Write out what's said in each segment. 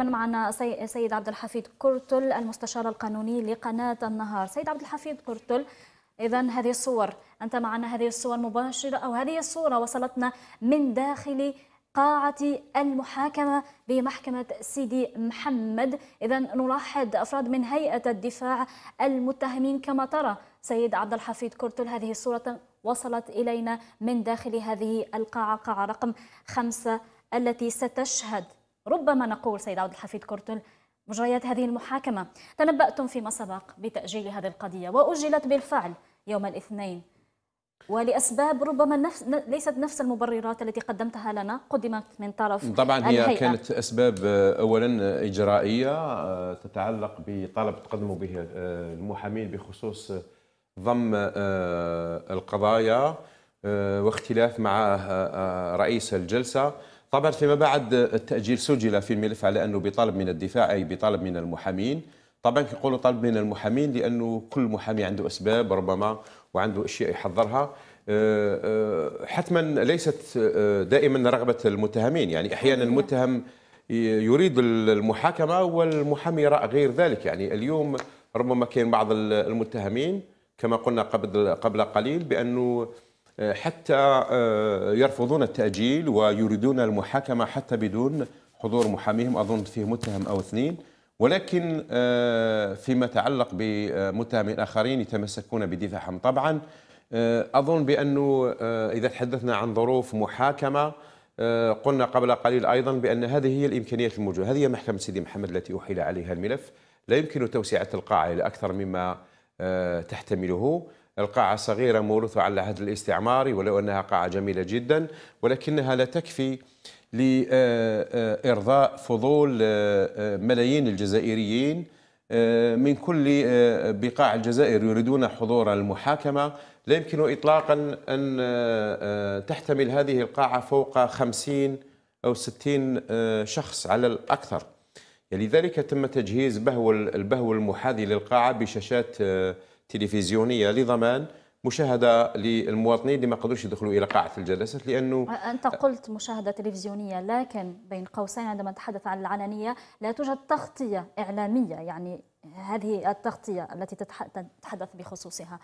من معنا سيد عبد الحفيظ قرطل المستشار القانوني لقناة النهار سيد عبد الحفيظ قرطل إذا هذه الصور أنت معنا هذه الصور مباشرة أو هذه الصورة وصلتنا من داخل قاعة المحاكمة بمحكمة سيدي محمد إذا نلاحظ أفراد من هيئة الدفاع المتهمين كما ترى سيد عبد الحفيظ كرتل هذه الصورة وصلت إلينا من داخل هذه القاعة قاعة رقم خمسة التي ستشهد ربما نقول سيد عبد الحفيظ كرتل مجريات هذه المحاكمة تنبأتم فيما سبق بتأجيل هذه القضية وأجلت بالفعل يوم الاثنين ولأسباب ربما نفس ليست نفس المبررات التي قدمتها لنا قدمت من طرف طبعا هي الهيئة. كانت أسباب آه، أولا إجرائية آه، تتعلق بطلب تقدموا به آه، المحامين بخصوص ضم القضايا واختلاف مع رئيس الجلسة طبعا فيما بعد التأجيل سجل في الملف على أنه بطلب من الدفاع أي بطلب من المحامين طبعا كيقولوا طلب من المحامين لأنه كل محامي عنده أسباب ربما وعنده أشياء يحضرها آه، آه، حتما ليست آه، دائما رغبة المتهمين يعني أحيانا المتهم يريد المحاكمة والمحامي رأى غير ذلك يعني اليوم ربما كان بعض المتهمين كما قلنا قبل قبل قليل بأنه حتى آه، يرفضون التأجيل ويريدون المحاكمة حتى بدون حضور محاميهم أظن فيه متهم أو اثنين ولكن آه، فيما يتعلق بمتهمين آخرين يتمسكون بدفاعهم طبعا آه، أظن بأنه إذا تحدثنا عن ظروف محاكمة قلنا قبل قليل أيضا بأن هذه هي الإمكانيات الموجودة هذه هي محكمة سيدي محمد التي أحيل عليها الملف لا يمكن توسعة القاعة إلى أكثر مما تحتمله القاعة الصغيرة موروثة على العهد الاستعماري ولو أنها قاعة جميلة جدا ولكنها لا تكفي لإرضاء فضول آه، آه، ملايين الجزائريين آه، من كل بقاع الجزائر يريدون حضور المحاكمة لا يمكن إطلاقا أن تحتمل هذه القاعة فوق خمسين أو ستين شخص على الأكثر لذلك تم تجهيز بهو البهو المحاذي للقاعة بشاشات تلفزيونيه لضمان مشاهده للمواطنين اللي ما قدروش يدخلوا الى قاعه الجلسات لانه انت قلت مشاهده تلفزيونيه لكن بين قوسين عندما نتحدث عن العلنيه لا توجد تغطيه اعلاميه يعني هذه التغطيه التي تتحدث بخصوصها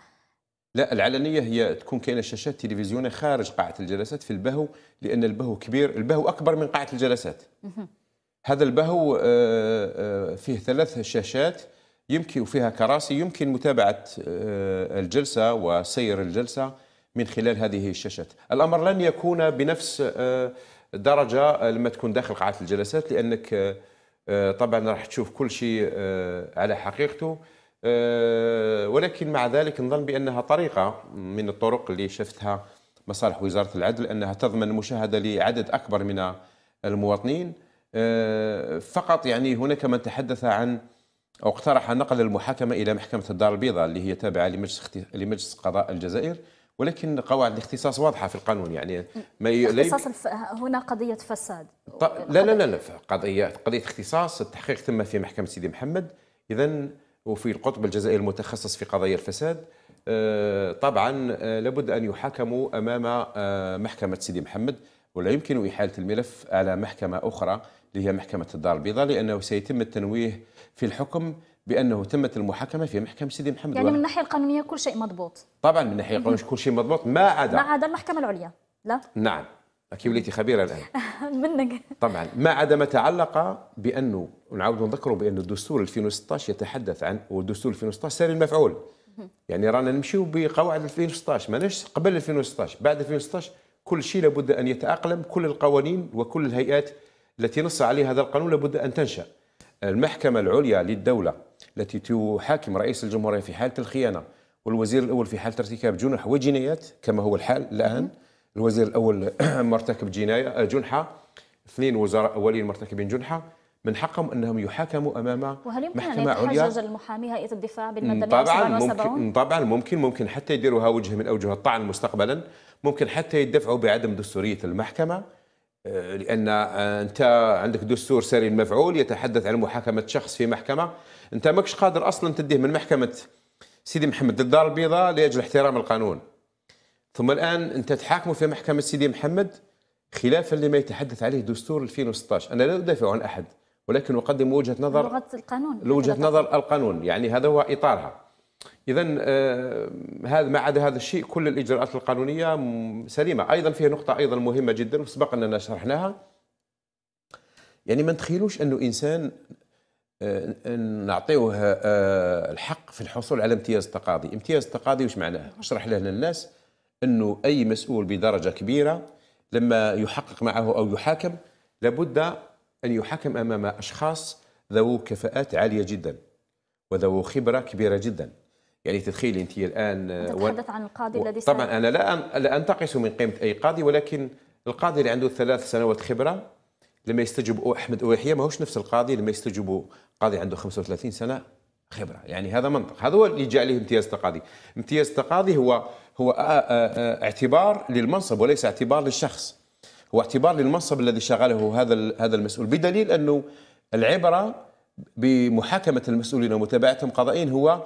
لا العلنيه هي تكون كاينه شاشات تلفزيونيه خارج قاعه الجلسات في البهو لان البهو كبير البهو اكبر من قاعه الجلسات هذا البهو آه، آه، فيه ثلاث شاشات يمكن وفيها كراسي يمكن متابعة آه، الجلسة وسير الجلسة من خلال هذه الشاشات الأمر لن يكون بنفس آه، درجة لما تكون داخل قاعة الجلسات لأنك آه، طبعا راح تشوف كل شيء على حقيقته ولكن مع ذلك نظن بأنها طريقة من الطرق اللي شفتها مصالح وزارة العدل أنها تضمن المشاهدة لعدد أكبر من المواطنين فقط يعني هناك من تحدث عن واقترح نقل المحاكمة إلى محكمة الدار البيضاء اللي هي تابعة لمجلس اختي... لمجلس قضاء الجزائر ولكن قواعد الاختصاص واضحه في القانون يعني ما ي... اختصاص الف... هنا قضيه فساد ط... لا لا لا لا قضيه قضيه اختصاص التحقيق تم في محكمه سيدي محمد اذا وفي القطب الجزائري المتخصص في قضايا الفساد آه، طبعا آه، لابد ان يحاكموا امام آه، محكمه سيدي محمد ولا يمكن احاله الملف على محكمه اخرى اللي هي محكمة الدار البيضاء لأنه سيتم التنويه في الحكم بانه تمت المحاكمه في محكمه سيدي محمد يعني من الناحيه القانونيه كل شيء مضبوط طبعا من الناحيه القانونيه كل شيء مضبوط ما عدا ما عدا المحكمه العليا لا نعم كي وليتي خبيره الان منك طبعا ما عدا ما تعلق بانه نعاود نذكره بان الدستور 2016 يتحدث عن والدستور 2016 ساري المفعول يعني رانا نمشيو بقواعد 2016 ماناش قبل 2016 بعد 2016 كل شيء لابد ان يتاقلم كل القوانين وكل الهيئات التي نص عليها هذا القانون لابد أن تنشأ المحكمة العليا للدولة التي تحاكم رئيس الجمهورية في حالة الخيانة والوزير الأول في حالة ارتكاب جنح وجنايات كما هو الحال الآن الوزير الأول مرتكب جناية آه، جنحة اثنين وزراء أولين مرتكبين جنحة من حقهم انهم يحاكموا امام وهل يمكن محكمه ان يتحجج المحامي هيئه الدفاع بالماده طبعا ممكن طبعا ممكن ممكن حتى يديروها وجه من اوجه الطعن مستقبلا ممكن حتى يدفعوا بعدم دستوريه المحكمه آه، لان آه، انت عندك دستور سري المفعول يتحدث عن محاكمه شخص في محكمه انت ماكش قادر اصلا تديه من محكمه سيدي محمد للدار البيضاء لاجل احترام القانون ثم الان انت تحاكمه في محكمه سيدي محمد خلافا لما يتحدث عليه دستور 2016 انا لا ادافع عن احد ولكن اقدم وجهه نظر لغه القانون لوجهه نظر القانون يعني هذا هو اطارها اذا آه، هذا ما عدا هذا الشيء كل الاجراءات القانونيه سليمه ايضا فيها نقطه ايضا مهمه جدا وسبق اننا شرحناها يعني ما نتخيلوش انه انسان آه، نعطيوه آه، الحق في الحصول على امتياز تقاضي امتياز تقاضي وش معناه اشرح له للناس انه اي مسؤول بدرجه كبيره لما يحقق معه او يحاكم لابد ان يحاكم امام اشخاص ذو كفاءات عاليه جدا وذو خبره كبيره جدا يعني تتخيلي انت الان تتحدث آه، عن القاضي و... الذي طبعا سأل. انا لا لا انتقص من قيمه اي قاضي ولكن القاضي اللي عنده ثلاث سنوات خبره لما يستجب احمد اوحيه ماهوش نفس القاضي لما يستجب قاضي عنده 35 سنه خبره يعني هذا منطق هذا هو اللي جاء عليه امتياز التقاضي امتياز التقاضي هو هو آه، آه، اعتبار للمنصب وليس اعتبار للشخص هو اعتبار للمنصب الذي شغله هذا هذا المسؤول بدليل انه العبره بمحاكمه المسؤولين ومتابعتهم قضائيا هو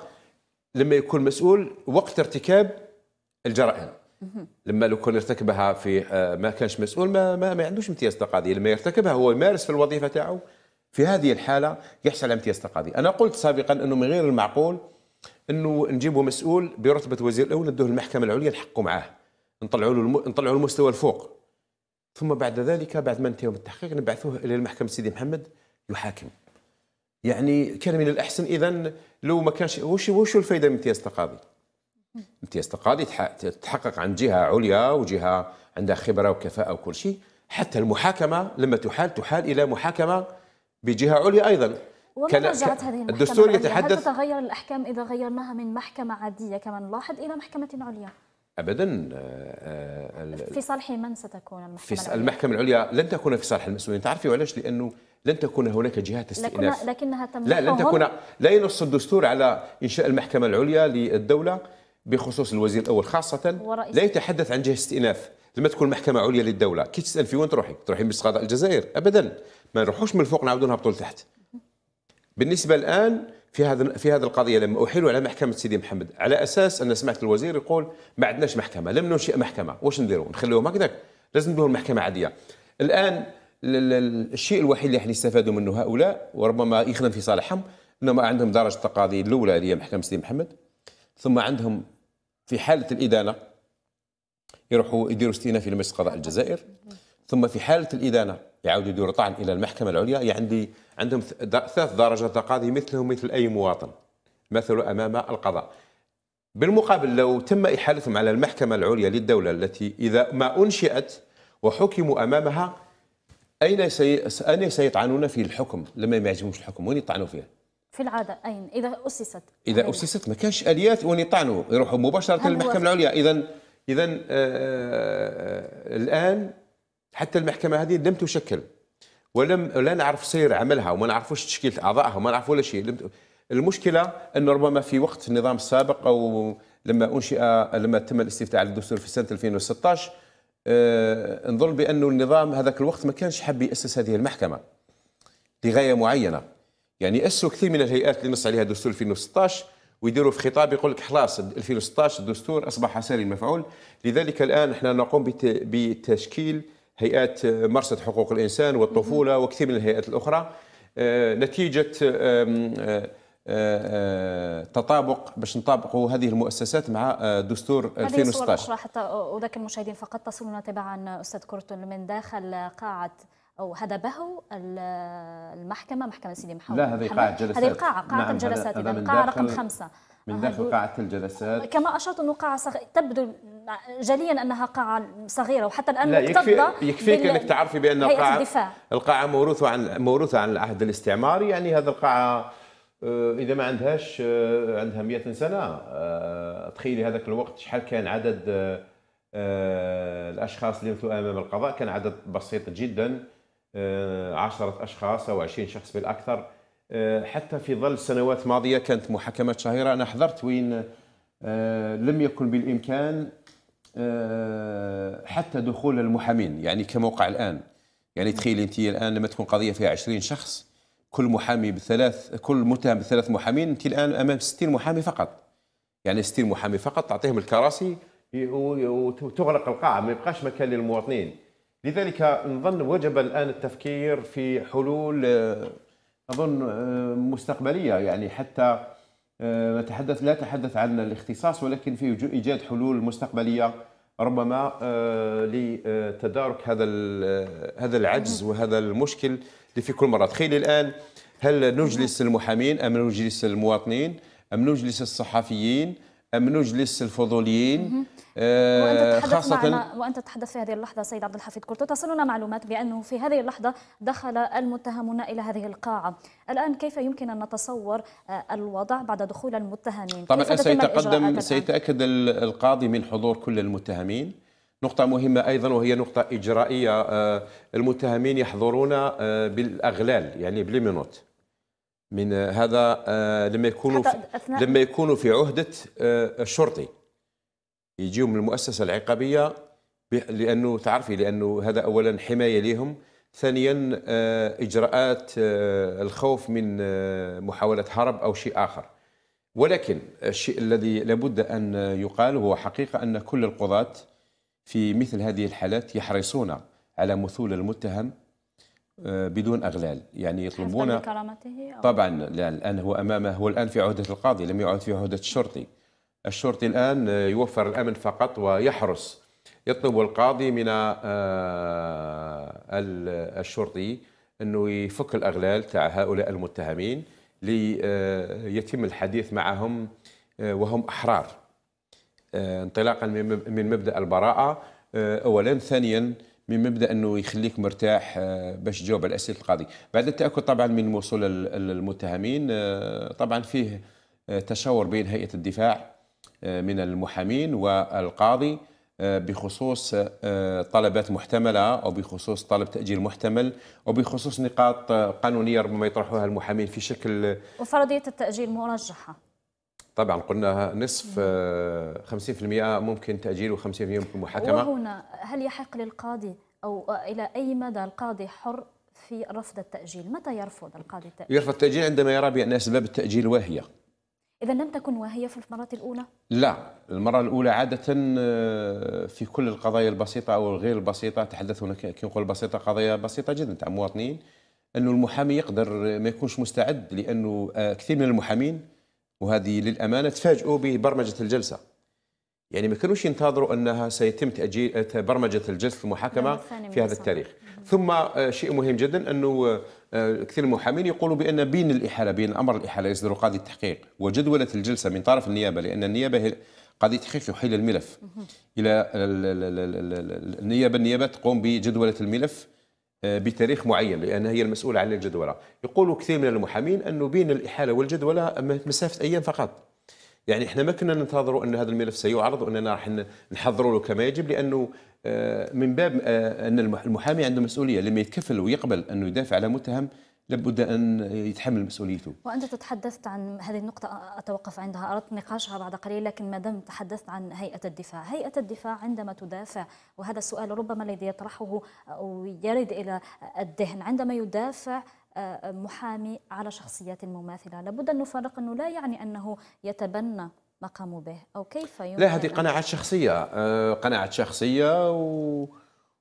لما يكون مسؤول وقت ارتكاب الجرائم لما لو كان ارتكبها في آه، ما كانش مسؤول ما ما, ما عندوش امتياز تقاضي لما يرتكبها هو يمارس في الوظيفه تاعو في هذه الحاله يحصل على امتياز تقاضي انا قلت سابقا انه من غير المعقول انه نجيبوا مسؤول برتبه وزير الاول ندوه المحكمه العليا نحقوا معاه نطلعوا له الم... نطلعوا المستوى الفوق ثم بعد ذلك بعد ما انتهى التحقيق نبعثوه الى المحكمه سيدي محمد يحاكم يعني كان من الاحسن اذا لو ما كانش وش وش الفائده من امتياز تقاضي؟ امتياز تقاضي تحقق عند جهه عليا وجهه عندها خبره وكفاءه وكل شيء حتى المحاكمه لما تحال تحال الى محاكمه بجهه عليا ايضا كان رجعت هذه الدستور يتحدث هل تتغير الأحكام إذا غيرناها من محكمة عادية كما نلاحظ إلى محكمة عليا؟ أبدا آه، آه، في صالح من ستكون المحكمة في العليا؟ المحكمة العليا لن تكون في صالح المسؤولين تعرفي علاش لأنه لن تكون هناك جهات استئناف لكنها تم لا لن تكون لا ينص الدستور على انشاء المحكمه العليا للدوله بخصوص الوزير الاول خاصه ورئيس. لا يتحدث عن جهه استئناف لما تكون محكمه عليا للدوله كي تسال في وين تروحي تروحي مجلس قضاء الجزائر ابدا ما نروحوش من الفوق نعاودو نهبطو لتحت بالنسبه الان في هذا في هذه القضيه لما احيلوا على محكمه سيدي محمد على اساس ان سمعت الوزير يقول ما عندناش محكمه لم ننشئ محكمه واش نديروا نخليهم هكذاك لازم نديروا محكمه عاديه الان الشيء الوحيد اللي يستفادوا منه هؤلاء وربما يخدم في صالحهم انهم عندهم درجه التقاضي الاولى اللي هي محكمه سيدي محمد ثم عندهم في حاله الادانه يروحوا يديروا استئناف في مجلس قضاء الجزائر ثم في حاله الادانه يعاودوا يديروا طعن الى المحكمه العليا يعني عندهم ثلاث درجات تقاضي مثلهم مثل اي مواطن مثلوا امام القضاء بالمقابل لو تم احالتهم على المحكمه العليا للدوله التي اذا ما انشئت وحكموا امامها اين سي... اين سيطعنون في الحكم لما ما يعجبهمش الحكم وين يطعنوا فيه؟ في العاده اين؟ اذا اسست اذا عليها. اسست ما كانش اليات وين يطعنوا يروحوا مباشره للمحكمه العليا اذا اذا آه، آه، آه، الان حتى المحكمه هذه لم تشكل ولم لا نعرف سير عملها وما نعرفوش تشكيل اعضائها وما نعرف ولا شيء لم... المشكله انه ربما في وقت النظام السابق او لما انشئ لما تم الاستفتاء على الدستور في سنه 2016 آه، نظن بانه النظام هذاك الوقت ما كانش حاب ياسس هذه المحكمه لغايه معينه يعني أسسوا كثير من الهيئات اللي نص عليها دستور 2016 ويديروا في خطاب يقول لك خلاص 2016 الدستور اصبح ساري المفعول لذلك الان احنا نقوم بتشكيل هيئات مرصد حقوق الانسان والطفوله وكثير من الهيئات الاخرى آه، نتيجه آه، آه، تطابق باش نطابقوا هذه المؤسسات مع آه، دستور 2016 هذه حتى اذكر المشاهدين فقط تصلنا تبعا استاذ كورتون من داخل قاعه او هذا بهو المحكمه محكمه سيدي محمود لا هذه قاعه جلسات هذه القاعه قاعه نعم الجلسات اذا القاعه رقم خمسه من داخل قاعة الجلسات كما أشرت أنه قاعة صغ... تبدو جليا أنها قاعة صغيرة وحتى الآن لا يكفي يكفيك بال... أنك تعرفي بأن القاعة القاعة موروثة عن موروثة عن العهد الاستعماري يعني هذه القاعة آه، اذا ما عندهاش آه، عندها 100 سنه آه، تخيلي هذاك الوقت شحال كان عدد الاشخاص اللي مثلوا امام القضاء كان عدد بسيط جدا عشرة اشخاص او 20 شخص بالاكثر حتى في ظل السنوات الماضيه كانت محاكمات شهيره انا حضرت وين لم يكن بالامكان حتى دخول المحامين يعني كموقع الان يعني تخيلي انت الان لما تكون قضيه فيها 20 شخص كل محامي بثلاث كل متهم بثلاث محامين انت الان امام 60 محامي فقط يعني 60 محامي فقط تعطيهم الكراسي وتغلق القاعه ما يبقاش مكان للمواطنين لذلك نظن وجب الان التفكير في حلول آه، اظن آه، مستقبليه يعني حتى آه، نتحدث لا تحدث عن الاختصاص ولكن في ايجاد حلول مستقبليه ربما آه، لتدارك هذا آه، هذا العجز وهذا المشكل اللي في كل مره تخيلي الان هل نجلس المحامين ام نجلس المواطنين ام نجلس الصحفيين من نجلس الفضوليين آه، وأنت خاصة معنا وأنت تتحدث في هذه اللحظة سيد عبد الحفيظ كرتو تصلنا معلومات بأنه في هذه اللحظة دخل المتهمون إلى هذه القاعة الآن كيف يمكن أن نتصور آه، الوضع بعد دخول المتهمين طبعا سيتقدم سيتأكد القاضي من حضور كل المتهمين نقطة مهمة أيضا وهي نقطة إجرائية آه، المتهمين يحضرون بالأغلال يعني بليمينوت من هذا آه، لما يكونوا لما يكونوا في عهده آه، الشرطي يجيهم من المؤسسه العقابيه لانه تعرفي لانه هذا اولا حمايه لهم ثانيا آه، اجراءات الخوف من محاوله هرب او شيء اخر ولكن الشيء الذي لابد ان يقال هو حقيقه ان كل القضاه في مثل هذه الحالات يحرصون على مثول المتهم آه، بدون اغلال يعني يطلبون طبعا الان هو امامه هو الان في عهده القاضي لم يعد في عهده الشرطي الشرطي الان آه، يوفر الامن فقط ويحرس يطلب القاضي من آه، الشرطي انه يفك الاغلال تاع هؤلاء المتهمين ليتم الحديث معهم وهم احرار انطلاقا من مبدا البراءه اولا ثانيا من مبدا انه يخليك مرتاح آه، باش تجاوب على اسئله القاضي بعد التاكد طبعا من وصول المتهمين آه، طبعا فيه آه، تشاور بين هيئه الدفاع من المحامين والقاضي بخصوص طلبات محتمله او بخصوص طلب تاجيل محتمل او بخصوص نقاط قانونيه ربما يطرحوها المحامين في شكل وفرضيه التاجيل مرجحه طبعا قلنا نصف 50% آه، ممكن تأجيل و50% ممكن محاكمة وهنا هل يحق للقاضي أو إلى أي مدى القاضي حر في رفض التأجيل متى يرفض القاضي التأجيل؟ يرفض التأجيل عندما يرى بأن أسباب التأجيل واهية إذا لم تكن واهية في المرة الأولى؟ لا المرة الأولى عادة آه، في كل القضايا البسيطة أو الغير البسيطة تحدث هنا كي نقول بسيطة قضايا بسيطة جدا تاع مواطنين أنه المحامي يقدر آه، ما يكونش مستعد لأنه كثير من المحامين وهذه للامانه تفاجئوا ببرمجه الجلسه يعني ما كانوش ينتظروا انها سيتم تاجيل برمجه الجلسه المحاكمه في هذا التاريخ ثم آه، شيء مهم جدا انه آه، كثير من المحامين يقولوا بان بين الاحاله بين امر الاحاله يصدر قاضي التحقيق وجدوله الجلسه من طرف النيابه لان النيابه قاضي تحقيق يحيل الملف الى النيابه النيابه تقوم بجدوله الملف آه، بتاريخ معين لأنها هي المسؤولة عن الجدولة يقول كثير من المحامين أنه بين الإحالة والجدولة مسافة أيام فقط يعني احنا ما كنا ننتظروا ان هذا الملف سيعرض واننا راح نحضروا له كما يجب لانه آه، من باب آه، ان المحامي عنده مسؤوليه لما يتكفل ويقبل انه يدافع على متهم لابد ان يتحمل مسؤوليته. وانت تتحدثت عن هذه النقطه اتوقف عندها، اردت نقاشها بعد قليل لكن ما دام تحدثت عن هيئه الدفاع، هيئه الدفاع عندما تدافع وهذا السؤال ربما الذي يطرحه او يرد الى الذهن، عندما يدافع آه، محامي على شخصيات مماثلة، لابد ان نفرق انه لا يعني انه يتبنى ما قاموا به او كيف يمكن لا هذه قناعات شخصيه، آه، قناعات شخصيه و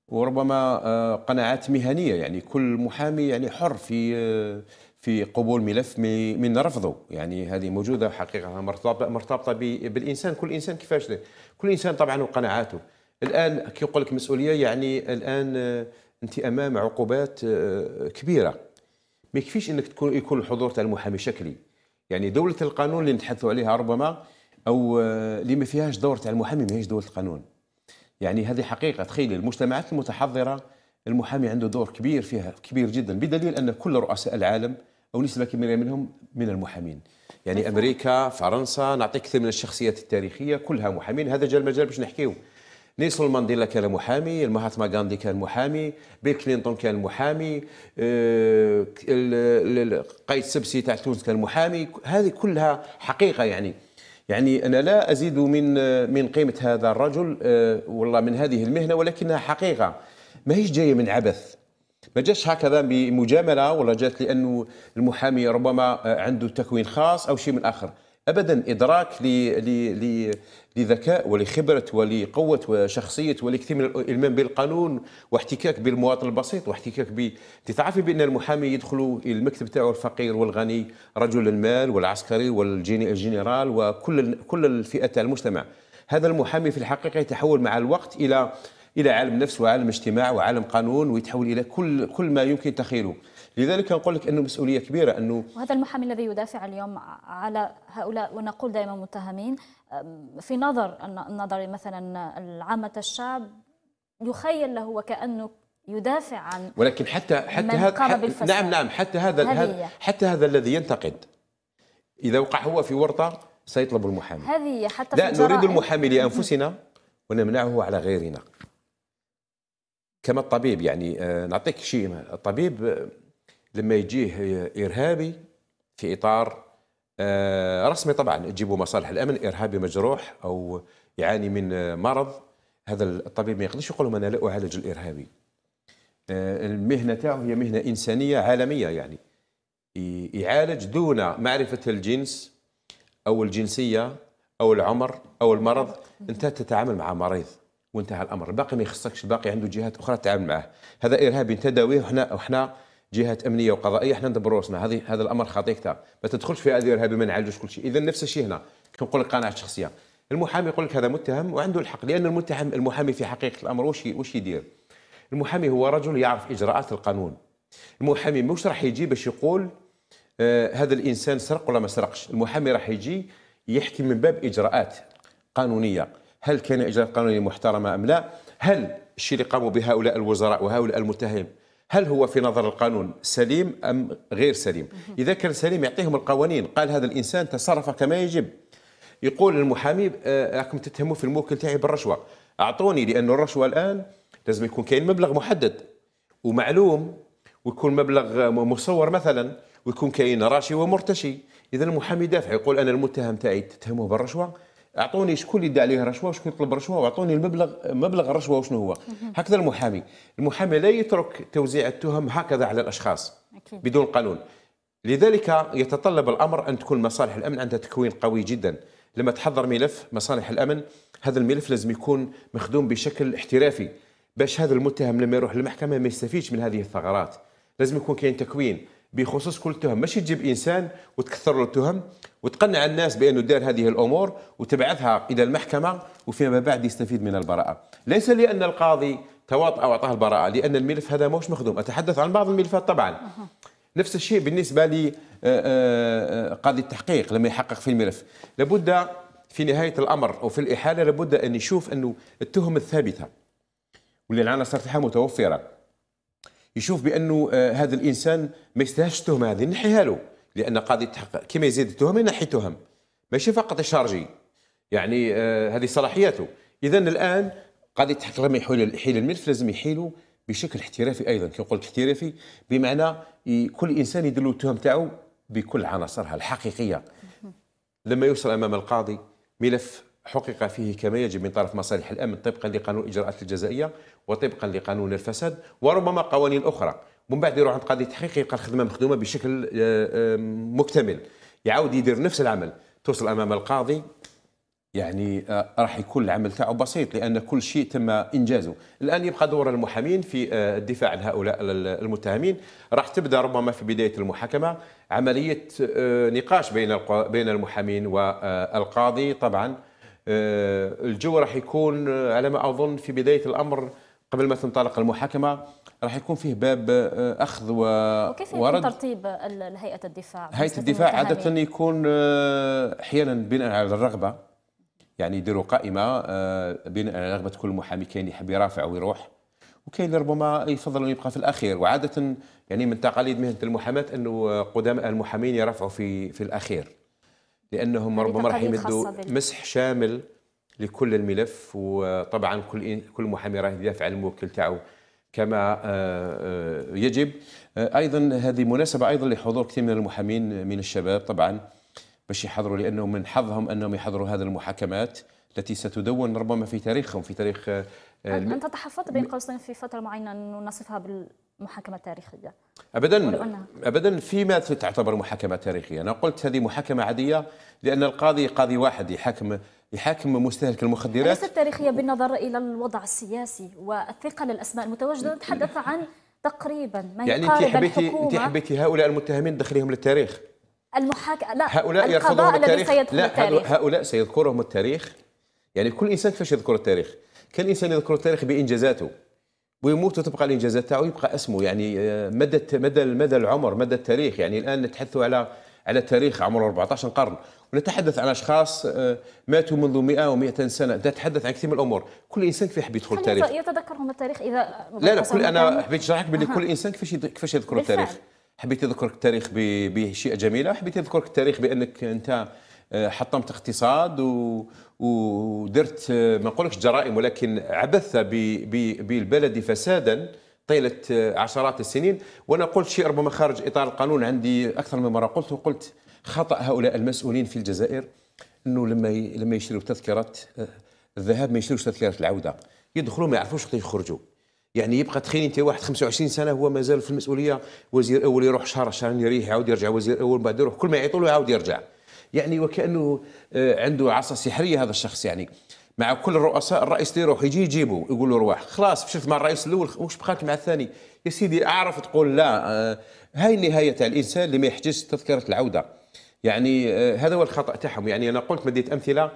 وربما آه، قناعات مهنيه يعني كل محامي يعني حر في آه، في قبول ملف من رفضه يعني هذه موجوده حقيقه مرتبطه مرتبطه بالانسان كل انسان كيفاش ده. كل انسان طبعا وقناعاته الان كيقول لك مسؤوليه يعني الان آه، انت امام عقوبات كبيره ما يكفيش انك تكون يكون الحضور تاع المحامي شكلي يعني دوله القانون اللي نتحدثوا عليها ربما او اللي ما فيهاش دور تاع المحامي ماهيش دوله القانون يعني هذه حقيقه تخيل المجتمعات المتحضره المحامي عنده دور كبير فيها كبير جدا بدليل ان كل رؤساء العالم او نسبه كبيره منهم من المحامين يعني بس. امريكا فرنسا نعطيك كثير من الشخصيات التاريخيه كلها محامين هذا جاء المجال باش نحكيو نيلسون مانديلا كان محامي المهاتما غاندي كان محامي بيل كلينتون كان محامي آه، قايد سبسي تاع تونس كان محامي هذه كلها حقيقه يعني يعني أنا لا أزيد من من قيمة هذا الرجل آه، والله من هذه المهنة ولكنها حقيقة ماهيش جاية من عبث ما جاش هكذا بمجامله ولا جات لانه المحامي ربما آه، عنده تكوين خاص او شيء من اخر ابدا ادراك لذكاء ولخبره ولقوه وشخصيه ولكثير من الإلمام بالقانون واحتكاك بالمواطن البسيط واحتكاك ب تتعافي بان المحامي يدخل المكتب تاعو الفقير والغني رجل المال والعسكري والجنرال وكل كل الفئات تاع المجتمع هذا المحامي في الحقيقه يتحول مع الوقت الى الى عالم نفس وعالم اجتماع وعالم قانون ويتحول الى كل كل ما يمكن تخيله لذلك نقول لك انه مسؤوليه كبيره انه وهذا المحامي الذي يدافع اليوم على هؤلاء ونقول دائما متهمين في نظر النظر مثلا العامه الشعب يخيل له وكانه يدافع عن ولكن حتى حتى هذا نعم نعم حتى هذا هذا حتى هذا الذي ينتقد اذا وقع هو في ورطه سيطلب المحامي هذه حتى لا نريد المحامي لانفسنا ونمنعه على غيرنا كما الطبيب يعني آه، نعطيك شيء الطبيب آه، لما يجيه ارهابي في اطار آه، رسمي طبعا تجيبوا مصالح الامن ارهابي مجروح او يعاني من مرض هذا الطبيب ما يقدرش يقول لهم انا لا اعالج الارهابي آه، المهنه تاعو هي مهنه انسانيه عالميه يعني يعالج دون معرفه الجنس او الجنسيه او العمر او المرض انت تتعامل مع مريض وانتهى الامر الباقي ما يخصكش الباقي عنده جهات اخرى تتعامل معه هذا ارهابي تداويه وحنا وحنا جهه امنيه وقضائيه احنا ندبر روسنا هذه هذا الامر خاطئ كثر ما تدخلش في هذه الارهاب ما نعالجوش كل شيء اذا نفس الشيء هنا كنقول لك قناعه شخصيه المحامي يقول لك هذا متهم وعنده الحق لان المتهم المحامي في حقيقه الامر وش وش يدير المحامي هو رجل يعرف اجراءات القانون المحامي مش راح يجي باش يقول آه هذا الانسان سرق ولا ما سرقش المحامي راح يجي يحكي من باب اجراءات قانونيه هل كان اجراءات قانونيه محترمه ام لا هل الشيء اللي قاموا به هؤلاء الوزراء وهؤلاء المتهم هل هو في نظر القانون سليم أم غير سليم إذا كان سليم يعطيهم القوانين قال هذا الإنسان تصرف كما يجب يقول المحامي آه، راكم تتهموا في الموكل تاعي بالرشوه اعطوني لانه الرشوه الان لازم يكون كاين مبلغ محدد ومعلوم ويكون مبلغ مصور مثلا ويكون كاين راشي ومرتشي اذا المحامي دافع يقول انا المتهم تاعي تتهموا بالرشوه اعطوني شكون اللي يدعي عليه رشوه وشكون يطلب رشوه واعطوني المبلغ مبلغ الرشوه وشنو هو هكذا المحامي المحامي لا يترك توزيع التهم هكذا على الاشخاص أكيد. بدون قانون لذلك يتطلب الامر ان تكون مصالح الامن عندها تكوين قوي جدا لما تحضر ملف مصالح الامن هذا الملف لازم يكون مخدوم بشكل احترافي باش هذا المتهم لما يروح للمحكمه ما يستفيدش من هذه الثغرات لازم يكون كاين تكوين بخصوص كل تهم ماشي تجيب انسان وتكثر له التهم وتقنع الناس بانه دار هذه الامور وتبعثها الى المحكمه وفيما بعد يستفيد من البراءه ليس لان القاضي تواطأ واعطاه البراءه لان الملف هذا ماهوش مخدوم اتحدث عن بعض الملفات طبعا نفس الشيء بالنسبه لي آه، آه، آه، قاضي التحقيق لما يحقق في الملف لابد في نهايه الامر او في الاحاله لابد ان يشوف انه التهم الثابته واللي العناصر تاعها متوفره يشوف بانه آه، هذا الانسان ما يستاهلش التهمه هذه نحيها له لان قضيه التحقيق كما يزيد التهم ينحي التهم ماشي فقط شارجي يعني آه، هذه صلاحياته اذا الان قضيه التحقيق لما يحيل الملف لازم يحيله بشكل احترافي ايضا كي نقول احترافي بمعنى كل انسان يدير له التهم تاعو بكل عناصرها الحقيقيه لما يوصل امام القاضي ملف حقق فيه كما يجب من طرف مصالح الامن طبقا لقانون الاجراءات الجزائيه وطبقا لقانون الفساد وربما قوانين اخرى من بعد يروح عند قاضي التحقيق يلقى الخدمه مخدومه بشكل آه، آه، مكتمل يعاود يدير نفس العمل توصل امام القاضي يعني آه، راح يكون العمل تاعو بسيط لان كل شيء تم انجازه الان يبقى دور المحامين في الدفاع عن هؤلاء المتهمين راح تبدا ربما في بدايه المحاكمه عمليه نقاش بين بين المحامين والقاضي طبعا آه، الجو راح يكون آه، على ما اظن في بدايه الامر قبل ما تنطلق المحاكمه راح يكون فيه باب آه، اخذ و وكيف يكون ترتيب هيئه الدفاع هيئه الدفاع عاده يكون احيانا بناء على الرغبه يعني يديروا قائمه بناء على رغبه كل محامي كاين يحب يرافع ويروح وكاين اللي ربما يفضل انه يبقى في الاخير وعاده يعني من تقاليد مهنه المحاماه انه قدماء المحامين يرافعوا في في الاخير لانهم يعني ربما راح يمدوا مسح شامل لكل الملف وطبعا كل كل محامي راح يدافع عن الموكل تاعو كما آه، آه، يجب آه، ايضا هذه مناسبه ايضا لحضور كثير من المحامين من الشباب طبعا باش يحضروا لانه من حظهم انهم يحضروا هذه المحاكمات التي ستدون ربما في تاريخهم في تاريخ الم... انت تحفظت بين قوسين في فتره معينه نصفها بالمحاكمه التاريخيه ابدا ابدا فيما تعتبر محاكمه تاريخيه انا قلت هذه محاكمه عاديه لان القاضي قاضي واحد يحاكم يحاكم مستهلك المخدرات ليست تاريخيه بالنظر الى الوضع السياسي والثقل الاسماء المتواجده نتحدث عن تقريبا ما يعني انت حبيتي انت حبيتي هؤلاء المتهمين تدخليهم للتاريخ المحاكمه لا هؤلاء يرفضون التاريخ لا التاريخ. هؤلاء سيذكرهم التاريخ يعني كل انسان كيفاش يذكر التاريخ كان الانسان يذكر التاريخ بانجازاته ويموت وتبقى الانجازات تاعو يبقى اسمه يعني آه، مدى مدى مدى العمر مدى التاريخ يعني الان نتحدث على على تاريخ عمره 14 قرن ونتحدث عن اشخاص آه، ماتوا منذ 100 و200 سنه نتحدث عن كثير من الامور كل انسان كيف يحب يدخل التاريخ يتذكرهم التاريخ اذا لا لا كل انا حبيت نشرح بلي كل انسان كيفاش كيفاش يذكر التاريخ حبيت يذكرك التاريخ بشيء جميله حبيت يذكرك التاريخ بانك انت آه، حطمت اقتصاد و ودرت آه، ما نقولكش جرائم ولكن عبث بالبلد فسادا طيلة آه، عشرات السنين وأنا قلت شيء ربما خارج إطار القانون عندي أكثر من مرة قلت وقلت خطأ هؤلاء المسؤولين في الجزائر أنه لما لما يشتروا تذكرة الذهاب ما يشتروش تذكرة العودة يدخلوا ما يعرفوش وقت يخرجوا يعني يبقى تخيل انت واحد 25 سنه هو مازال في المسؤوليه وزير اول يروح شهر شهرين يريح يعاود يرجع وزير اول بعد يروح كل ما يعيطوا له يعاود يرجع يعني وكانه آه، عنده عصا سحريه هذا الشخص يعني مع كل الرؤساء الرئيس اللي يروح يجي يجيبه يقول له روح خلاص مشيت مع الرئيس الاول وش بقاك مع الثاني يا سيدي اعرف تقول لا آه، هاي النهايه تاع الانسان اللي ما يحجز تذكره العوده يعني آه، هذا هو الخطا تاعهم يعني انا قلت مديت امثله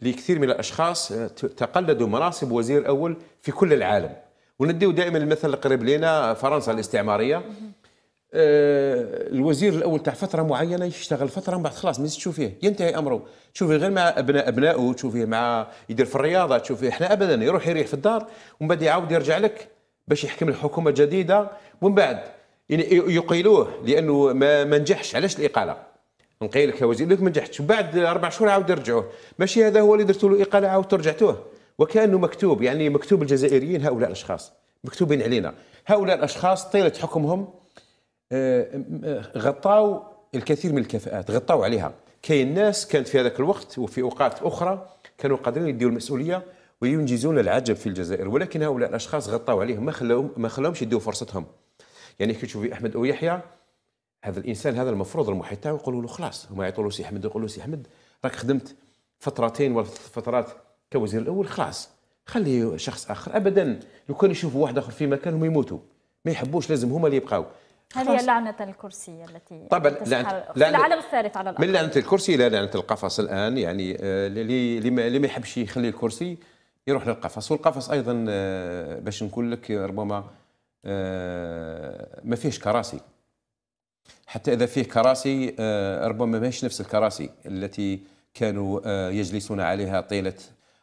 لكثير من الاشخاص تقلدوا مناصب وزير اول في كل العالم ونديو دائما المثل القريب لنا فرنسا الاستعماريه آه، الوزير الاول تاع فتره معينه يشتغل فتره من بعد خلاص ما تشوفيه ينتهي امره تشوفيه غير مع ابناء ابنائه تشوفيه مع يدير في الرياضه تشوفيه احنا ابدا يروح يريح في الدار ومن بعد يعاود يرجع لك باش يحكم الحكومه الجديده ومن بعد يعني يقيلوه لانه ما, ما نجحش علاش الاقاله نقيل لك يا وزير لك ما نجحتش بعد اربع شهور عاود يرجعوه ماشي هذا هو اللي درت له اقاله عاود رجعتوه وكانه مكتوب يعني مكتوب الجزائريين هؤلاء الاشخاص مكتوبين علينا هؤلاء الاشخاص طيله حكمهم آه، آه، غطاو الكثير من الكفاءات غطاو عليها كاين ناس كانت في هذاك الوقت وفي اوقات اخرى كانوا قادرين يديروا المسؤوليه وينجزون العجب في الجزائر ولكن هؤلاء الاشخاص غطاو عليهم ما خلاهم ما خلاهمش يديوا فرصتهم يعني كي تشوفي احمد او يحيى هذا الانسان هذا المفروض المحيط تاعو يقولوا له خلاص هما يعيطوا له سي احمد يقولوا له سي احمد راك خدمت فترتين ولا فترات كوزير الاول خلاص خلي شخص اخر ابدا لو كان يشوفوا واحد اخر في مكانهم يموتوا ما يحبوش لازم هما اللي يبقاو هل هي لعنة الكرسي التي طبعا لعنة العالم الثالث على الأقل من لعنة الكرسي إلى لعنة القفص الآن يعني آه، اللي ما يحبش يخلي الكرسي يروح للقفص والقفص أيضا آه، باش نقول لك ربما آه، ما فيهش كراسي حتى إذا فيه كراسي ربما ماهيش نفس الكراسي التي كانوا يجلسون عليها طيلة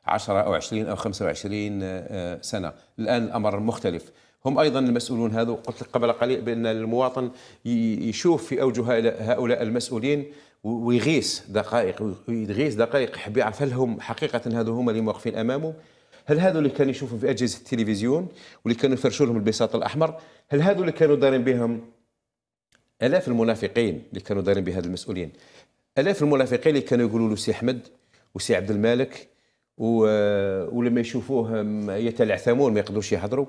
10 أو 20 أو 25 سنة الآن الأمر مختلف هم ايضا المسؤولون هذا قلت لك قبل قليل بان المواطن يشوف في اوجه هؤلاء المسؤولين ويغيس دقائق ويغيس دقائق يحب يعرف هل هم حقيقه هذو هما اللي واقفين امامه هل هذو اللي كانوا يشوفوا في اجهزه التلفزيون واللي كانوا يفرشوا لهم البساط الاحمر هل هذو اللي كانوا دارين بهم الاف المنافقين اللي كانوا دارين بهذا المسؤولين الاف المنافقين اللي كانوا يقولوا له سي احمد وسي عبد المالك ولما يشوفوه يتلعثمون ما يقدروش يهضروا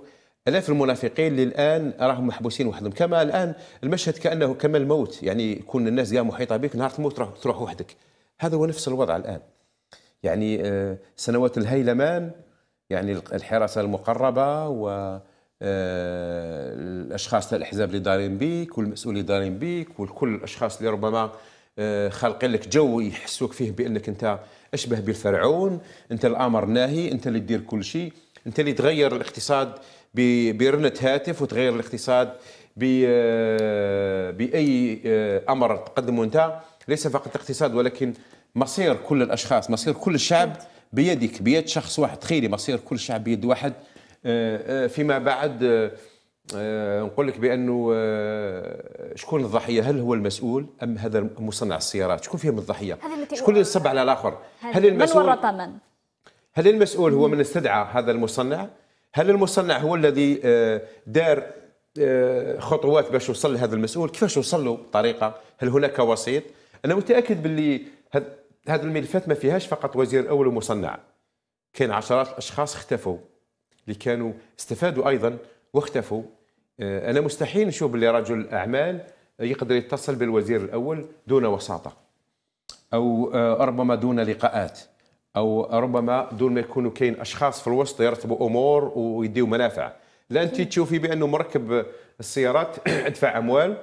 الاف المنافقين اللي الان راهم محبوسين وحدهم كما الان المشهد كانه كما الموت يعني يكون الناس قاع محيطه بك نهار تموت تروح وحدك هذا هو نفس الوضع الان يعني آه، سنوات الهيلمان يعني الحراسه المقربه و آه، الاشخاص تاع الاحزاب اللي دارين بيك والمسؤولين اللي دارين بيك والكل الاشخاص اللي ربما آه، خالقين لك جو يحسوك فيه بانك انت اشبه بالفرعون انت الامر ناهي انت اللي تدير كل شيء انت اللي تغير الاقتصاد برنة هاتف وتغير الاقتصاد آه، باي آه، امر تقدمه انت ليس فقط اقتصاد ولكن مصير كل الاشخاص مصير كل الشعب بيدك بيد شخص واحد تخيلي مصير كل الشعب بيد واحد آه، فيما بعد نقول لك بانه شكون الضحيه هل هو المسؤول ام هذا مصنع السيارات شكون فيهم الضحيه شكون اللي على الاخر هل المسؤول من ورط من هل المسؤول هو من استدعى هذا المصنع هل المصنع هو الذي آه، دار آه، خطوات باش يوصل لهذا المسؤول كيفاش يوصل له بطريقه هل هناك وسيط انا متاكد باللي هذه الملفات ما فيهاش فقط وزير اول ومصنع كان عشرات الاشخاص اختفوا اللي كانوا استفادوا ايضا واختفوا آه، انا مستحيل نشوف باللي رجل اعمال يقدر يتصل بالوزير الاول دون وساطه او ربما دون لقاءات او ربما دون ما يكونوا كاين اشخاص في الوسط يرتبوا امور ويديوا منافع لا انت تشوفي بانه مركب السيارات ادفع اموال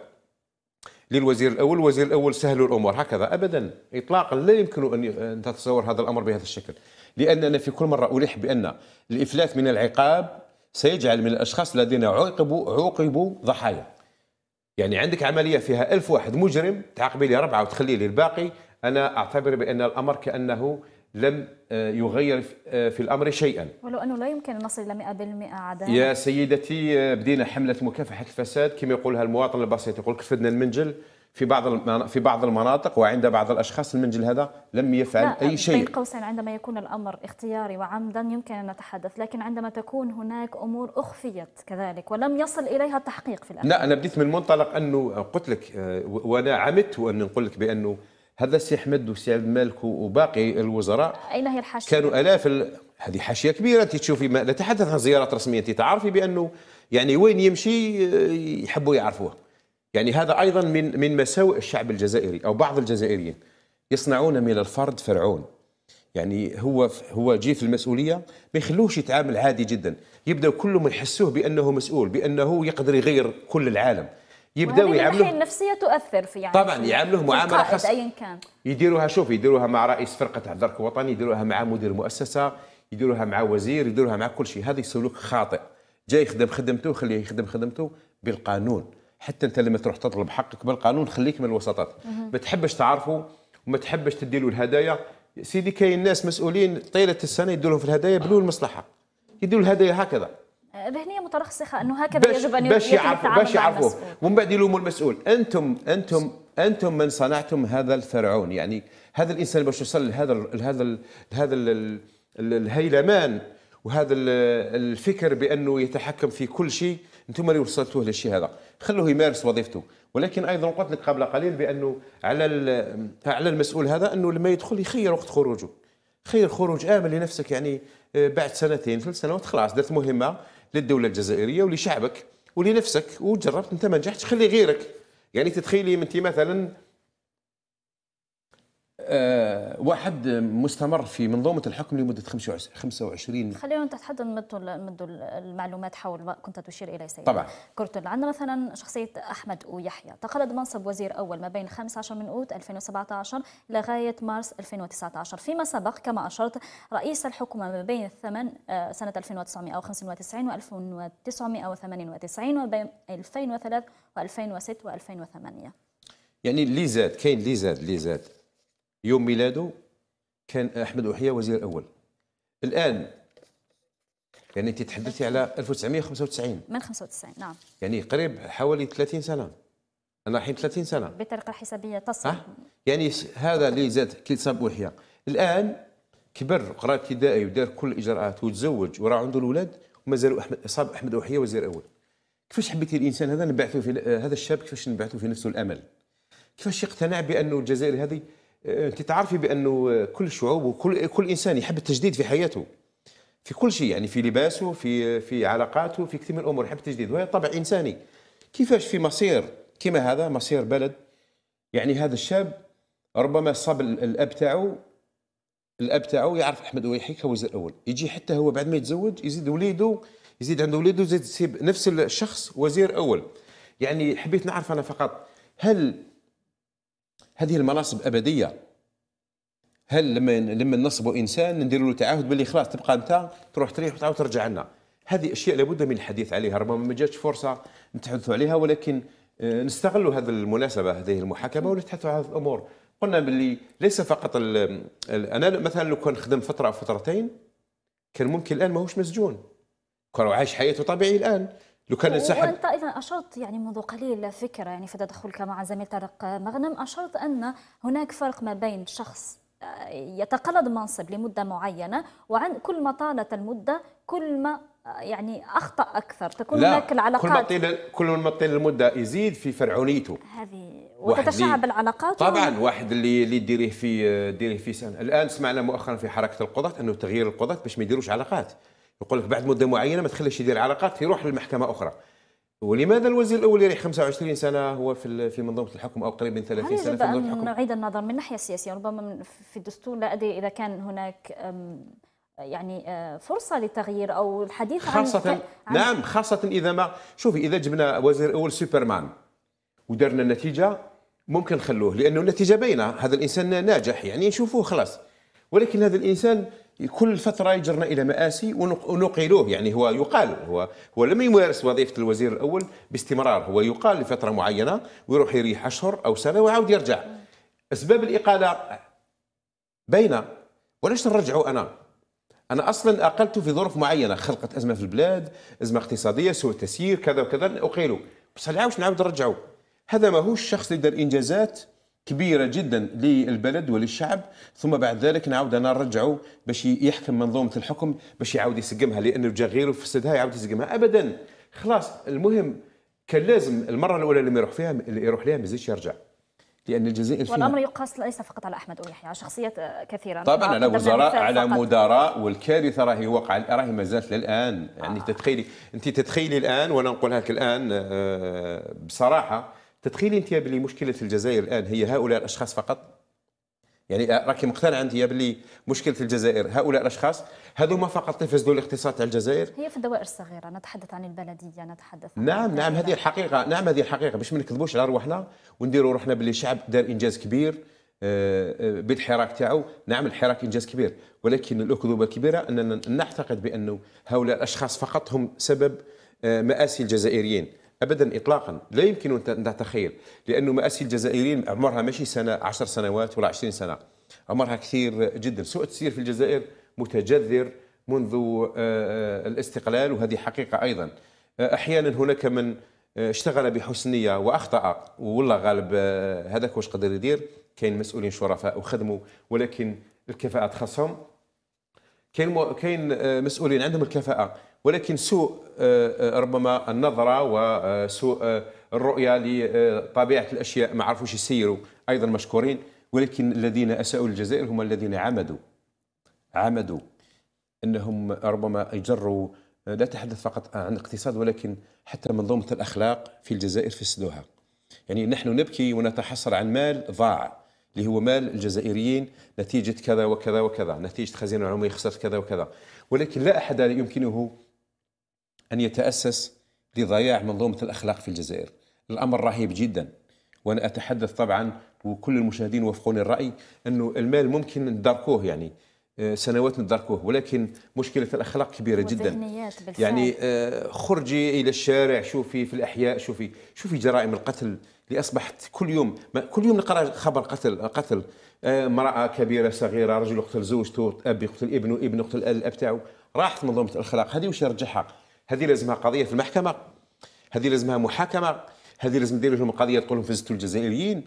للوزير الاول الوزير الاول سهل الامور هكذا ابدا اطلاقا لا يمكن ان تتصور هذا الامر بهذا الشكل لاننا في كل مره الح بان الافلات من العقاب سيجعل من الاشخاص الذين عوقبوا عوقبوا ضحايا يعني عندك عمليه فيها ألف واحد مجرم تعاقبي لي ربعه وتخلي لي الباقي انا اعتبر بان الامر كانه لم آه، يغير آه، في الأمر شيئا ولو أنه لا يمكن أن نصل إلى 100% عدالة يا سيدتي آه، بدينا حملة مكافحة الفساد كما يقولها المواطن البسيط يقول كفدنا المنجل في بعض في بعض المناطق وعند بعض الاشخاص المنجل هذا لم يفعل لا اي شيء بين قوسين عندما يكون الامر اختياري وعمدا يمكن ان نتحدث لكن عندما تكون هناك امور اخفيت كذلك ولم يصل اليها التحقيق في الاخير لا انا بديت من منطلق انه قلت لك وانا عمت وان نقول لك بانه هذا السي احمد والسي عبد الملك وباقي الوزراء اين هي الحاشيه؟ كانوا الاف ال... هذه حاشيه كبيره انت تشوفي ما نتحدث عن زيارات رسميه انت تعرفي بانه يعني وين يمشي آه، يحبوا يعرفوه يعني هذا ايضا من من مساوئ الشعب الجزائري او بعض الجزائريين يصنعون من الفرد فرعون يعني هو هو جيف المسؤوليه ما يخلوش يتعامل عادي جدا يبدا كلهم يحسوه بانه مسؤول بانه يقدر يغير كل العالم يبداو يعملوا النفسيه تؤثر في يعني طبعا يعاملوه معامله خاصه ايا كان يديروها شوف يديروها مع رئيس فرقه تاع الدرك الوطني يديروها مع مدير مؤسسه يديروها مع وزير يديروها مع كل شيء هذا سلوك خاطئ جاي يخدم خدمته خليه يخدم خدمته بالقانون حتى انت لما تروح تطلب حقك بالقانون خليك من الوسطات ما تحبش تعرفوا وما تحبش تدي له الهدايا سيدي كاين ناس مسؤولين طيله السنه يديروا لهم في الهدايا بدون مصلحه يديروا الهدايا هكذا ذهنيه مترخصه انه هكذا يجب ان باش يعرفوا باش يعرفوا ومن بعد يلوموا المسؤول انتم انتم انتم من صنعتم هذا الفرعون يعني هذا الانسان باش يوصل لهذا لهذا لهذا الهيلمان وهذا الفكر بانه يتحكم في كل شيء انتم اللي وصلتوه للشيء هذا خلوه يمارس وظيفته ولكن ايضا قلت لك قبل قليل بانه على على المسؤول هذا انه لما يدخل يخير وقت خروجه خير خروج امن لنفسك يعني آه، بعد سنتين ثلاث سنوات خلاص درت مهمه للدوله الجزائريه ولشعبك ولنفسك وجربت انت ما نجحتش خلي غيرك يعني تتخيلي انت مثلا آه، واحد مستمر في منظومه الحكم لمده 25 خلينا نتحدث مدوا مدوا المعلومات حول ما كنت تشير اليه سيدي طبعا كرتون عندنا مثلا شخصيه احمد ويحيى تقلد منصب وزير اول ما بين 15 من اوت 2017 لغايه مارس 2019 فيما سبق كما اشرت رئيس الحكومه ما بين الثمن آه، سنه 1995 و 1998 وبين 2003 و2006 و2008 يعني اللي زاد كاين اللي زاد اللي زاد يوم ميلاده كان احمد أحية وزير الاول الان يعني انت تحدثي على 1995 من 95 نعم يعني قريب حوالي 30 سنه انا الحين 30 سنه بطريقه حسابيه تصل أه؟ يعني هذا اللي زاد كي صاب وحيا الان كبر قرا ابتدائي ودار كل الاجراءات وتزوج وراه عنده الاولاد ومازال احمد صاب احمد وحيه وزير اول كيفاش حبيتي الانسان هذا نبعثه في هذا الشاب كيفاش نبعثه في نفسه الامل كيفاش يقتنع بانه الجزائر هذه آه، انت تعرفي بانه كل الشعوب وكل كل انسان يحب التجديد في حياته في كل شيء يعني في لباسه في في علاقاته في كثير من الامور يحب التجديد وهذا طبع انساني كيفاش في مصير كما هذا مصير بلد يعني هذا الشاب ربما صاب الاب تاعو الاب تاعو يعرف احمد ويحيى كوزير الاول يجي حتى هو بعد ما يتزوج يزيد وليده يزيد عنده وليده يزيد نفس الشخص وزير اول يعني حبيت نعرف انا فقط هل هذه المناصب ابديه هل لما لما نصبوا انسان نديروا له تعهد باللي خلاص تبقى انت تروح تريح وتعاود ترجع لنا هذه اشياء لابد من الحديث عليها ربما ما جاتش فرصه نتحدثوا عليها ولكن آه، نستغلوا هذه المناسبه هذه المحاكمه ونتحدثوا عن هذه الامور قلنا باللي ليس فقط انا مثلا لو كان خدم فتره او فترتين كان ممكن الان ماهوش مسجون كان عايش حياته طبيعي الان لو كان انسحب وانت ايضا اشرت يعني منذ قليل فكره يعني في تدخلك مع زميل طارق مغنم اشرت ان هناك فرق ما بين شخص آه، يتقلد منصب لمده معينه وعن كل ما طالت المده كل ما آه، يعني اخطا اكثر تكون هناك العلاقات كل ما طيل كل ما طيل المده يزيد في فرعونيته هذه وتتشعب العلاقات طبعا و... واحد اللي اللي ديريه في آه، ديريه في سنه الان سمعنا مؤخرا في حركه القضاة انه تغيير القضاة باش ما يديروش علاقات يقول لك بعد مده معينه ما تخليش يدير علاقات يروح للمحكمه اخرى ولماذا الوزير الاول يريح يعني 25 سنه هو في في منظومه الحكم او قريب من 30 سنه في منظومه الحكم؟ نعيد النظر من ناحيه سياسيه ربما في الدستور لا ادري اذا كان هناك يعني آه، فرصه للتغيير او الحديث خاصة عن, خاصه نعم خاصه اذا ما شوفي اذا جبنا وزير اول سوبرمان ودرنا النتيجه ممكن نخلوه لانه النتيجه باينه هذا الانسان ناجح يعني نشوفوه خلاص ولكن هذا الانسان كل فترة يجرنا إلى مآسي ونقيلوه يعني هو يقال هو هو لم يمارس وظيفة الوزير الأول باستمرار هو يقال لفترة معينة ويروح يريح أشهر أو سنة ويعاود يرجع أسباب الإقالة باينة ولاش نرجعوا أنا أنا أصلا أقلت في ظروف معينة خلقت أزمة في البلاد أزمة اقتصادية سوء تسيير كذا وكذا أقيلوا بصح نعاود نعاود نرجعوا هذا ماهوش شخص اللي دار إنجازات كبيره جدا للبلد وللشعب ثم بعد ذلك نعاود انا نرجعوا باش يحكم منظومه الحكم باش يعاود يسقمها لانه جا غيره فسدها يعاود يسقمها ابدا خلاص المهم كان لازم المره الاولى اللي يروح فيها اللي يروح لها ما يزيدش يرجع لان الجزائر فيها والامر يقاس ليس فقط على احمد اويحي على شخصيات كثيره طبعا على وزراء على مدراء والكارثه راهي وقع راهي ما زالت للان يعني آه. تتخيلي انت تتخيلي الان وانا نقولها لك الان آه، بصراحه تتخيلي انت بلي مشكله الجزائر الان هي هؤلاء الاشخاص فقط يعني آه، راكي مقتنعه انت بلي مشكله الجزائر هؤلاء الاشخاص هذوما فقط يفسدوا الاقتصاد تاع الجزائر هي في الدوائر الصغيره نتحدث عن البلديه نتحدث عن نعم نعم هذه الحقيقه نعم هذه الحقيقه باش ما نكذبوش على روحنا ونديروا روحنا بلي شعب دار انجاز كبير آه، آه، بالحراك تاعو نعم الحراك انجاز كبير ولكن الاكذوبه الكبيره اننا نعتقد بانه هؤلاء الاشخاص فقط هم سبب ماسي الجزائريين ابدا اطلاقا لا يمكن ان تتخيل لانه ماسي الجزائريين عمرها ماشي سنه 10 سنوات ولا 20 سنه عمرها كثير جدا سوء تسير في الجزائر متجذر منذ آه، آه، الاستقلال وهذه حقيقه ايضا آه، احيانا هناك من اشتغل بحسنيه واخطا والله غالب هذاك واش قدر يدير كاين مسؤولين شرفاء وخدموا ولكن الكفاءات خاصهم كاين كاين آه، مسؤولين عندهم الكفاءه ولكن سوء آه، آه، ربما النظره وسوء الرؤيه لطبيعه الاشياء ما عرفوش يسيروا ايضا مشكورين ولكن الذين اساءوا للجزائر هم الذين عمدوا عمدوا انهم ربما يجروا لا تحدث فقط عن الاقتصاد ولكن حتى منظومه الاخلاق في الجزائر فسدوها يعني نحن نبكي ونتحسر عن مال ضاع اللي هو مال الجزائريين نتيجه كذا وكذا وكذا نتيجه خزينه العموميه خسرت كذا وكذا ولكن لا احد يمكنه ان يتاسس لضياع منظومه الاخلاق في الجزائر الامر رهيب جدا وانا اتحدث طبعا وكل المشاهدين وافقوني الراي انه المال ممكن ندركوه يعني آه، سنوات ندركوه ولكن مشكله الاخلاق كبيره جدا بالفعل. يعني آه، خرجي الى الشارع شوفي في الاحياء شوفي شوفي جرائم القتل اللي اصبحت كل يوم كل يوم نقرأ خبر قتل قتل آه، امرأة كبيرة صغيرة رجل قتل زوجته أب يقتل ابنه ابن يقتل الأب تاعو راحت منظومة الأخلاق هذه واش يرجعها هذه لازمها قضية في المحكمة هذه لازمها محاكمة هذه لازم ندير لهم قضية تقول لهم فزتوا الجزائريين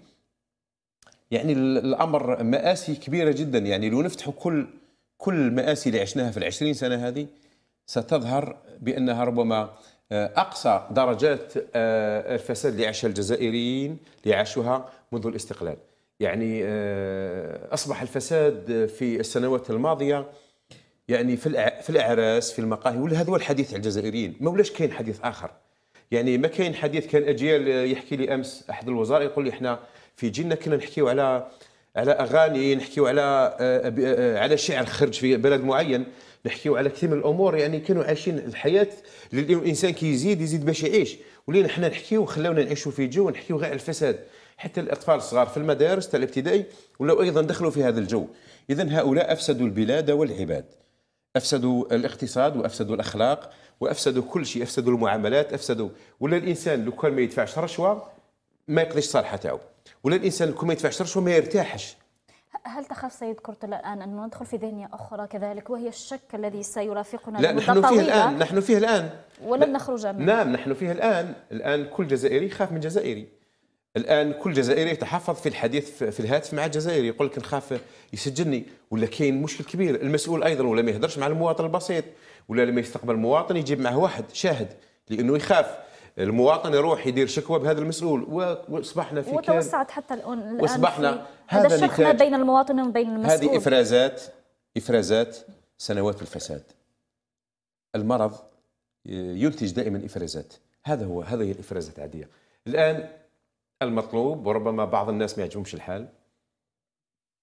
يعني الأمر مآسي كبيرة جدا يعني لو نفتحوا كل كل المآسي اللي عشناها في العشرين سنة هذه ستظهر بأنها ربما آه، اقصى درجات آه، الفساد اللي عاشها الجزائريين اللي عاشوها منذ الاستقلال يعني آه، اصبح الفساد في السنوات الماضيه يعني في في الاعراس في المقاهي ولا هذا هو الحديث على الجزائريين ما ولاش كاين حديث اخر يعني ما كاين حديث كان اجيال يحكي لي امس احد الوزراء يقول لي احنا في جيلنا كنا نحكيو على على اغاني نحكيو على على شعر خرج في بلد معين نحكيو على كثير من الامور يعني كانوا عايشين الحياه اللي الانسان كي يزيد باش يعيش ولينا حنا نحكيو خلاونا نعيشوا في جو نحكيو غير على الفساد حتى الاطفال الصغار في المدارس تاع الابتدائي ولاو ايضا دخلوا في هذا الجو اذا هؤلاء افسدوا البلاد والعباد افسدوا الاقتصاد وافسدوا الاخلاق وافسدوا كل شيء افسدوا المعاملات افسدوا ولا الانسان لو كان ما يدفعش رشوه ما يقضيش صالحه تاعو ولا الانسان لو كان ما يدفعش رشوه ما يرتاحش هل تخاف سيد قرطلة الآن أن ندخل في ذهنية أخرى كذلك وهي الشك الذي سيرافقنا لا نحن فيه الآن نحن فيه الآن ولن نخرج منه نعم نحن فيه الآن الآن كل جزائري يخاف من جزائري الآن كل جزائري يتحفظ في الحديث في الهاتف مع الجزائري يقول لك نخاف يسجلني ولا كاين مشكل كبير المسؤول أيضا ولا ما يهدرش مع المواطن البسيط ولا لما يستقبل مواطن يجيب معه واحد شاهد لأنه يخاف المواطن يروح يدير شكوى بهذا المسؤول واصبحنا في وتوسعت حتى الان واصبحنا هذا الشق ما بين المواطن وبين المسؤول هذه افرازات افرازات سنوات الفساد المرض ينتج دائما افرازات هذا هو هذه الافرازات العاديه الان المطلوب وربما بعض الناس ما يعجبهمش الحال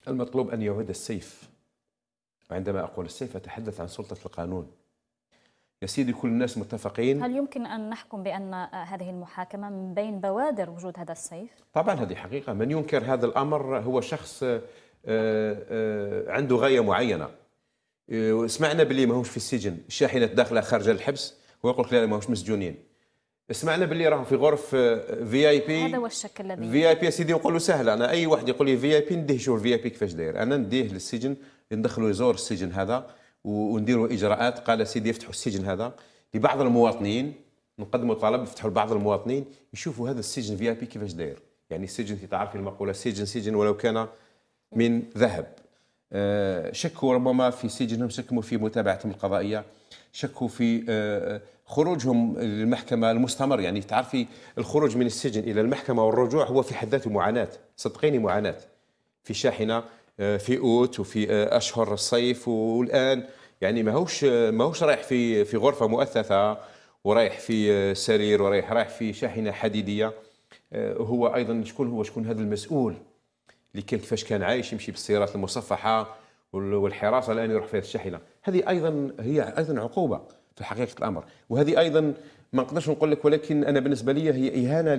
المطلوب ان يعود السيف وعندما اقول السيف اتحدث عن سلطه القانون يا سيدي كل الناس متفقين هل يمكن أن نحكم بأن هذه المحاكمة من بين بوادر وجود هذا السيف؟ طبعا هذه حقيقة من ينكر هذا الأمر هو شخص آه، آه، عنده غاية معينة آه، سمعنا باللي ماهوش في السجن الشاحنة داخلة خارجة الحبس ويقول لك لا ماهوش مسجونين سمعنا باللي راهم في غرف في اي بي هذا هو الشك الذي في اي بي يا سيدي نقولوا سهل انا اي واحد يقول لي في اي بي نديه شوف الفي اي بي كيفاش داير انا نديه للسجن ندخله يزور السجن هذا ونديروا اجراءات قال سيدي يفتحوا السجن هذا لبعض المواطنين نقدموا طلب يفتحوا لبعض المواطنين يشوفوا هذا السجن في اي بي كيفاش داير يعني السجن تعرفي المقوله سجن سجن ولو كان من ذهب آه، شكوا ربما في سجنهم شكوا في متابعتهم القضائيه شكوا في آه، آه، خروجهم للمحكمه المستمر يعني تعرفي الخروج من السجن الى المحكمه والرجوع هو في حد ذاته معاناه صدقيني معاناه في شاحنه آه، في اوت وفي آه، اشهر الصيف والان يعني ماهوش آه، ماهوش رايح في في غرفه مؤثثه ورايح في سرير ورايح رايح في شاحنه حديديه هو ايضا شكون هو شكون هذا المسؤول اللي كان كيفاش كان عايش يمشي بالسيارات المصفحه والحراسه الان يروح في هذه الشاحنه هذه ايضا هي ايضا عقوبه في حقيقه الامر وهذه ايضا ما نقدرش نقول لك ولكن انا بالنسبه لي هي اهانه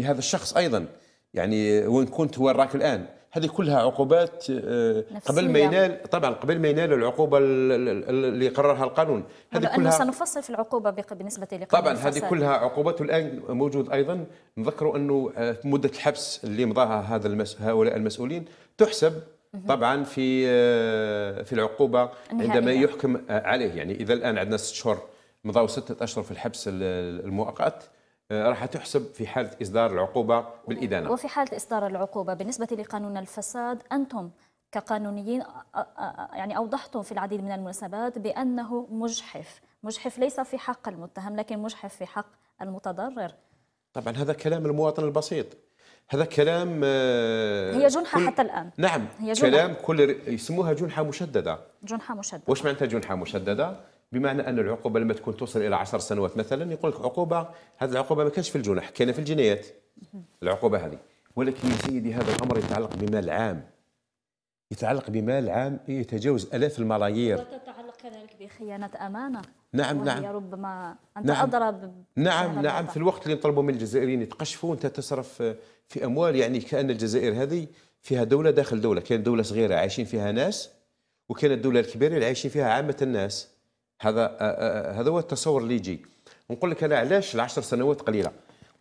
لهذا الشخص ايضا يعني وين كنت وين راك الان هذه كلها عقوبات آه، قبل ما ينال طبعا قبل ما ينال العقوبه اللي قررها القانون هذه كلها سنفصل في العقوبه بالنسبه لقانون طبعا الفصل. هذه كلها عقوبات الان موجود ايضا نذكروا انه آه، مده الحبس اللي مضاها هذا المس... هؤلاء المسؤولين تحسب طبعا في آه، في العقوبه عندما يحكم عليه يعني اذا الان عندنا ست شهور مضاو ستة اشهر في الحبس المؤقت آه، راح تحسب في حالة إصدار العقوبة بالإدانة وفي حالة إصدار العقوبة بالنسبة لقانون الفساد أنتم كقانونيين آه، آه، يعني أوضحتم في العديد من المناسبات بأنه مجحف مجحف ليس في حق المتهم لكن مجحف في حق المتضرر طبعا هذا كلام المواطن البسيط هذا كلام هي جنحة كل... حتى الآن نعم هي جنحة. كلام كل يسموها جنحة مشددة جنحة مشددة وش معناتها جنحة مشددة؟ بمعنى ان العقوبه لما تكون توصل الى 10 سنوات مثلا يقول لك عقوبه هذه العقوبه ما كانش في الجنح كان في الجنايات العقوبه هذه ولكن يا سيدي هذا الامر يتعلق بمال عام يتعلق بمال عام يتجاوز الاف الملايير تتعلق كذلك بخيانه امانه نعم نعم ربما انت نعم اضرب نعم نعم في الوقت اللي نطلبوا من الجزائريين يتقشفوا انت تصرف في اموال يعني كان الجزائر هذه فيها دوله داخل دوله كانت دوله صغيره عايشين فيها ناس وكانت الدوله الكبيره اللي عايشين فيها عامه الناس هذا آه، آه، آه، هذا هو التصور اللي يجي ونقول لك انا علاش العشر سنوات قليله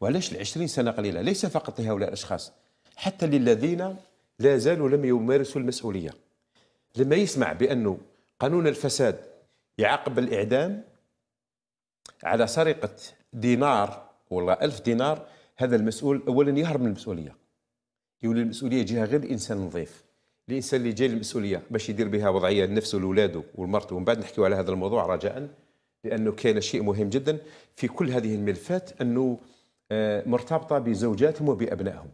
وعلاش العشرين سنه قليله ليس فقط لهؤلاء الاشخاص حتى للذين لا زالوا لم يمارسوا المسؤوليه لما يسمع بانه قانون الفساد يعاقب الاعدام على سرقه دينار ولا ألف دينار هذا المسؤول اولا يهرب من المسؤوليه يولي المسؤوليه جهه غير الانسان نظيف الانسان اللي جاي المسؤوليه باش يدير بها وضعيه لنفسه لولاده والمرته ومن بعد نحكيو على هذا الموضوع رجاء لانه كان شيء مهم جدا في كل هذه الملفات انه آه، مرتبطه بزوجاتهم وبابنائهم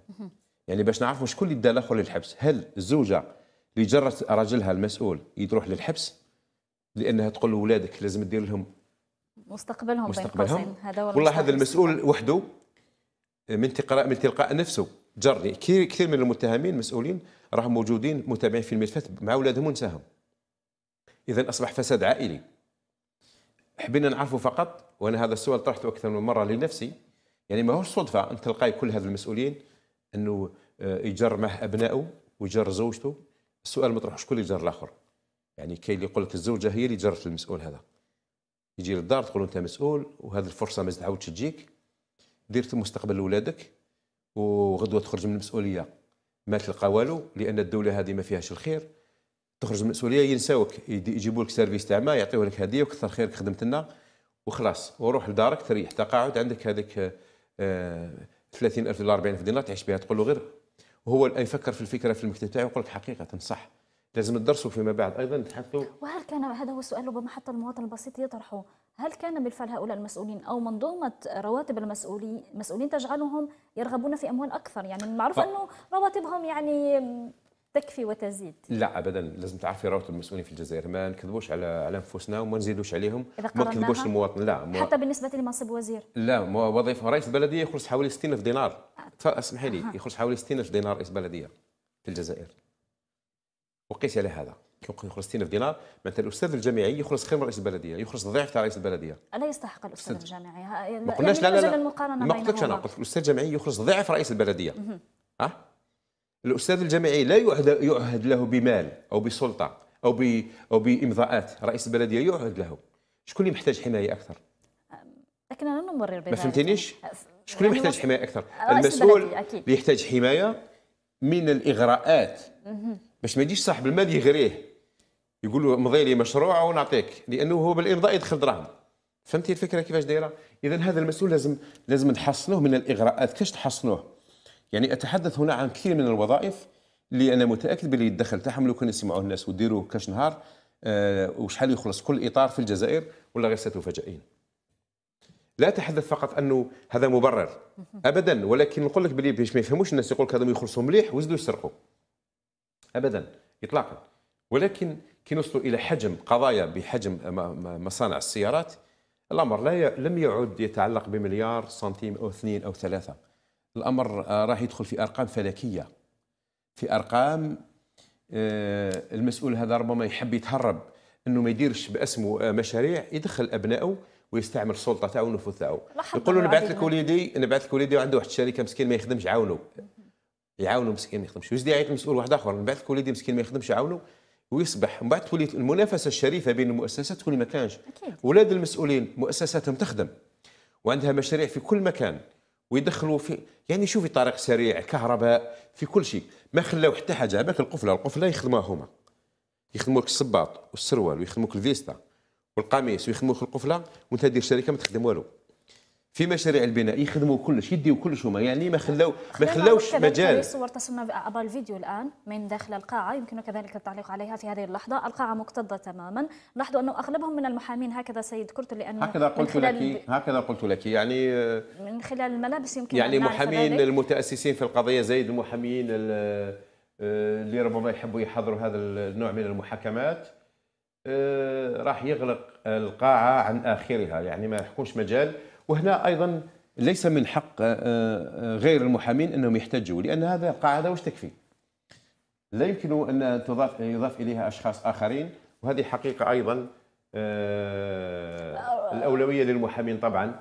يعني باش نعرفوا شكون اللي دا الاخر للحبس هل الزوجه اللي جرت راجلها المسؤول يروح للحبس لانها تقول لولادك لازم تدير لهم مستقبلهم مستقبلهم هذا والله هذا المسؤول وحده من تلقاء من تلقاء نفسه جرني كثير من المتهمين مسؤولين راهم موجودين متابعين فيلم الملفات مع اولادهم ونساهم اذا اصبح فساد عائلي حبينا نعرفوا فقط وانا هذا السؤال طرحته اكثر من مره لنفسي يعني ماهوش صدفه ان تلقاي كل هذا المسؤولين انه آه، يجر معه ابنائه ويجر زوجته السؤال المطروح شكون اللي جر الاخر يعني كاين اللي يقول لك الزوجه هي اللي جرت المسؤول هذا يجي للدار تقول انت مسؤول وهذه الفرصه ما تعاودش تجيك دير مستقبل ولادك وغدوه تخرج من المسؤوليه ما تلقى والو لان الدوله هذه ما فيهاش الخير تخرج المسؤوليه ينساوك يجيبوا لك سيرفيس تاع ما يعطيوه لك هديه وكثر خيرك خدمت لنا وخلاص وروح لدارك تريح تقاعد عندك هذيك 30000 آه، دولار 40000 دينار تعيش بها تقول له غير هو يفكر في الفكره في المكتب تاعي ويقول لك حقيقه صح لازم تدرسوا فيما بعد ايضا تحثوا وهل كان هذا هو السؤال ربما حتى المواطن البسيط يطرحه هل كان بالفعل هؤلاء المسؤولين او منظومه رواتب المسؤولين مسؤولين تجعلهم يرغبون في اموال اكثر يعني المعروف ف... آه. انه رواتبهم يعني تكفي وتزيد لا ابدا لازم تعرفي رواتب المسؤولين في الجزائر ما نكذبوش على على انفسنا وما نزيدوش عليهم ما نكذبوش المواطن لا مو... حتى بالنسبه لمنصب وزير لا وظيفه رئيس البلديه يخرج حوالي 60000 دينار آه. اسمحي لي يخرج حوالي 60000 دينار رئيس بلديه في الجزائر وقيس على هذا يخلص 60 دينار معناتها الاستاذ الجامعي يخلص خير من رئيس البلديه يخلص ضعف تاع رئيس البلديه الا يستحق الاستاذ الجامعي ما قلناش لا لا لا ما قلتلكش انا قلت الاستاذ الجامعي يخلص ضعف رئيس البلديه ها الاستاذ الجامعي لا يعهد, يعهد له بمال او بسلطه او ب او بامضاءات رئيس البلديه يعهد له شكون اللي محتاج حمايه اكثر لكن انا نمرر بذلك ما فهمتنيش شكون اللي يعني محتاج حمايه اكثر المسؤول اللي يحتاج حمايه من الاغراءات باش ما يجيش صاحب المال يغريه يقول له مضي لي مشروع ونعطيك لانه هو بالامضاء يدخل دراهم فهمتي الفكره كيفاش دايره اذا هذا المسؤول لازم لازم نحصنوه من الاغراءات كيفاش تحصنوه يعني اتحدث هنا عن كثير من الوظائف اللي انا متاكد باللي الدخل تاعهم لو كان يسمعوه الناس وديروا كاش نهار أه وشحال يخلص كل اطار في الجزائر ولا غير ستفاجئين لا اتحدث فقط انه هذا مبرر ابدا ولكن نقول لك باللي باش ما يفهموش الناس يقول لك هذا يخلصوا مليح وزدوا يسرقوا ابدا اطلاقا ولكن كي نوصلوا الى حجم قضايا بحجم مصانع السيارات الامر لا ي... لم يعد يتعلق بمليار سنتيم او اثنين او ثلاثه الامر آه، راح يدخل في ارقام فلكيه في ارقام آه، المسؤول هذا ربما يحب يتهرب انه ما يديرش باسمه آه، مشاريع يدخل ابنائه ويستعمل السلطه تاعو والنفوذ تاعو يقول له نبعث لك وليدي نبعث لك وليدي وعنده واحد الشركه مسكين ما يخدمش عاونه يعاونوا مسكين ما يخدمش ويزيد يعيط مسؤول واحد اخر من بعد وليدي مسكين ما يخدمش يعاونوا ويصبح من بعد تولي المنافسه الشريفه بين المؤسسات تولي ما كانش ولاد المسؤولين مؤسساتهم تخدم وعندها مشاريع في كل مكان ويدخلوا في يعني شوفي طريق سريع كهرباء في كل شيء ما خلاو حتى حاجه باك القفله القفله يخدموها هما يخدموا لك الصباط والسروال ويخدموا لك الفيستا والقميص ويخدموا لك القفله وانت دير شركه ما تخدم والو في مشاريع البناء يخدموا كلش يديوا كلش هما يعني ما خلاو ما خلاوش مجال صور تصلنا ابا الفيديو الان من داخل القاعه يمكنك كذلك التعليق عليها في هذه اللحظه القاعه مكتظه تماما لاحظوا انه اغلبهم من المحامين هكذا سيد كرت لانه هكذا قلت لك هكذا قلت لك يعني آه، من خلال الملابس يمكن يعني المحامين المتاسسين في القضيه زايد المحامين آه، اللي ربما يحبوا يحضروا هذا النوع من المحاكمات آه، راح يغلق القاعه عن اخرها يعني ما يحكمش مجال وهنا ايضا ليس من حق آه، آه، غير المحامين انهم يحتجوا لان هذا قاعده واش تكفي لا يمكن ان تضاف يضاف اليها اشخاص اخرين وهذه حقيقه ايضا آه، الاولويه للمحامين طبعا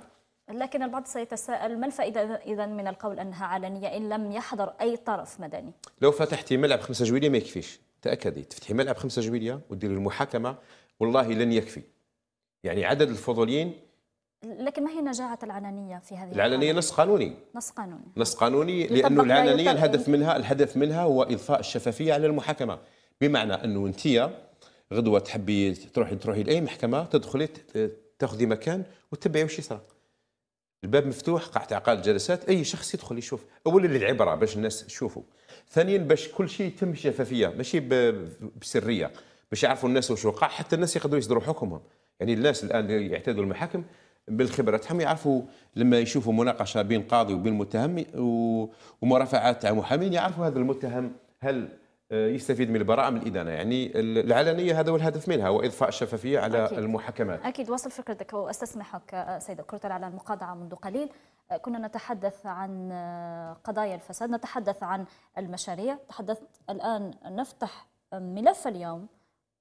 لكن البعض سيتساءل ما الفائده اذا من القول انها علنيه ان لم يحضر اي طرف مدني لو فتحتي ملعب خمسة جويليه ما يكفيش تاكدي تفتحي ملعب خمسة جويليه وديري المحاكمه والله لن يكفي يعني عدد الفضوليين لكن ما هي نجاعة العلنية في هذه العلنية نص قانوني نص قانوني نص قانوني لأنه العلنية الهدف منها الهدف منها هو إضفاء الشفافية على المحاكمة بمعنى أنه أنت غدوة تحبي تروحي تروحي لأي محكمة تدخلي تاخذي مكان وتتبعي وش يصرى الباب مفتوح قاعة عقال الجلسات أي شخص يدخل يشوف أولا للعبرة باش الناس تشوفوا ثانيا باش كل شيء يتم شفافية ماشي بسرية باش يعرفوا الناس وش وقع حتى الناس يقدروا يصدروا حكمهم يعني الناس الآن يعتادوا المحاكم بالخبره هم يعرفوا لما يشوفوا مناقشه بين قاضي وبين متهم ومرافعات تاع محامين يعرفوا هذا المتهم هل آه، يستفيد من البراءه من الادانه يعني العلنيه هذا هو الهدف منها واضفاء الشفافيه على أكيد. المحاكمات اكيد واصل فكرتك واستسمحك آه، سيد كرتل على المقاطعه منذ قليل آه، كنا نتحدث عن قضايا الفساد نتحدث عن المشاريع تحدثت الان نفتح ملف اليوم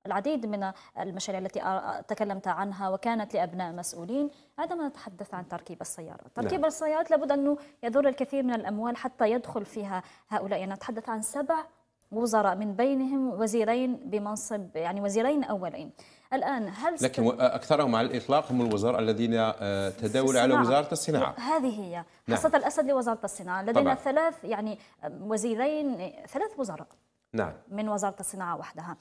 العديد من المشاريع التي تكلمت عنها وكانت لأبناء مسؤولين عندما نتحدث عن تركيب السيارات نعم. تركيب لا. السيارات لابد أنه يدور الكثير من الأموال حتى يدخل فيها هؤلاء يعني نتحدث عن سبع وزراء من بينهم وزيرين بمنصب يعني وزيرين أولين الآن هل لكن أكثرهم على الإطلاق هم الوزراء الذين آه، تداولوا على وزارة الصناعة هذه هي نعم. حصة الأسد لوزارة الصناعة لدينا طبعا. ثلاث يعني وزيرين ثلاث وزراء نعم من وزارة الصناعة وحدها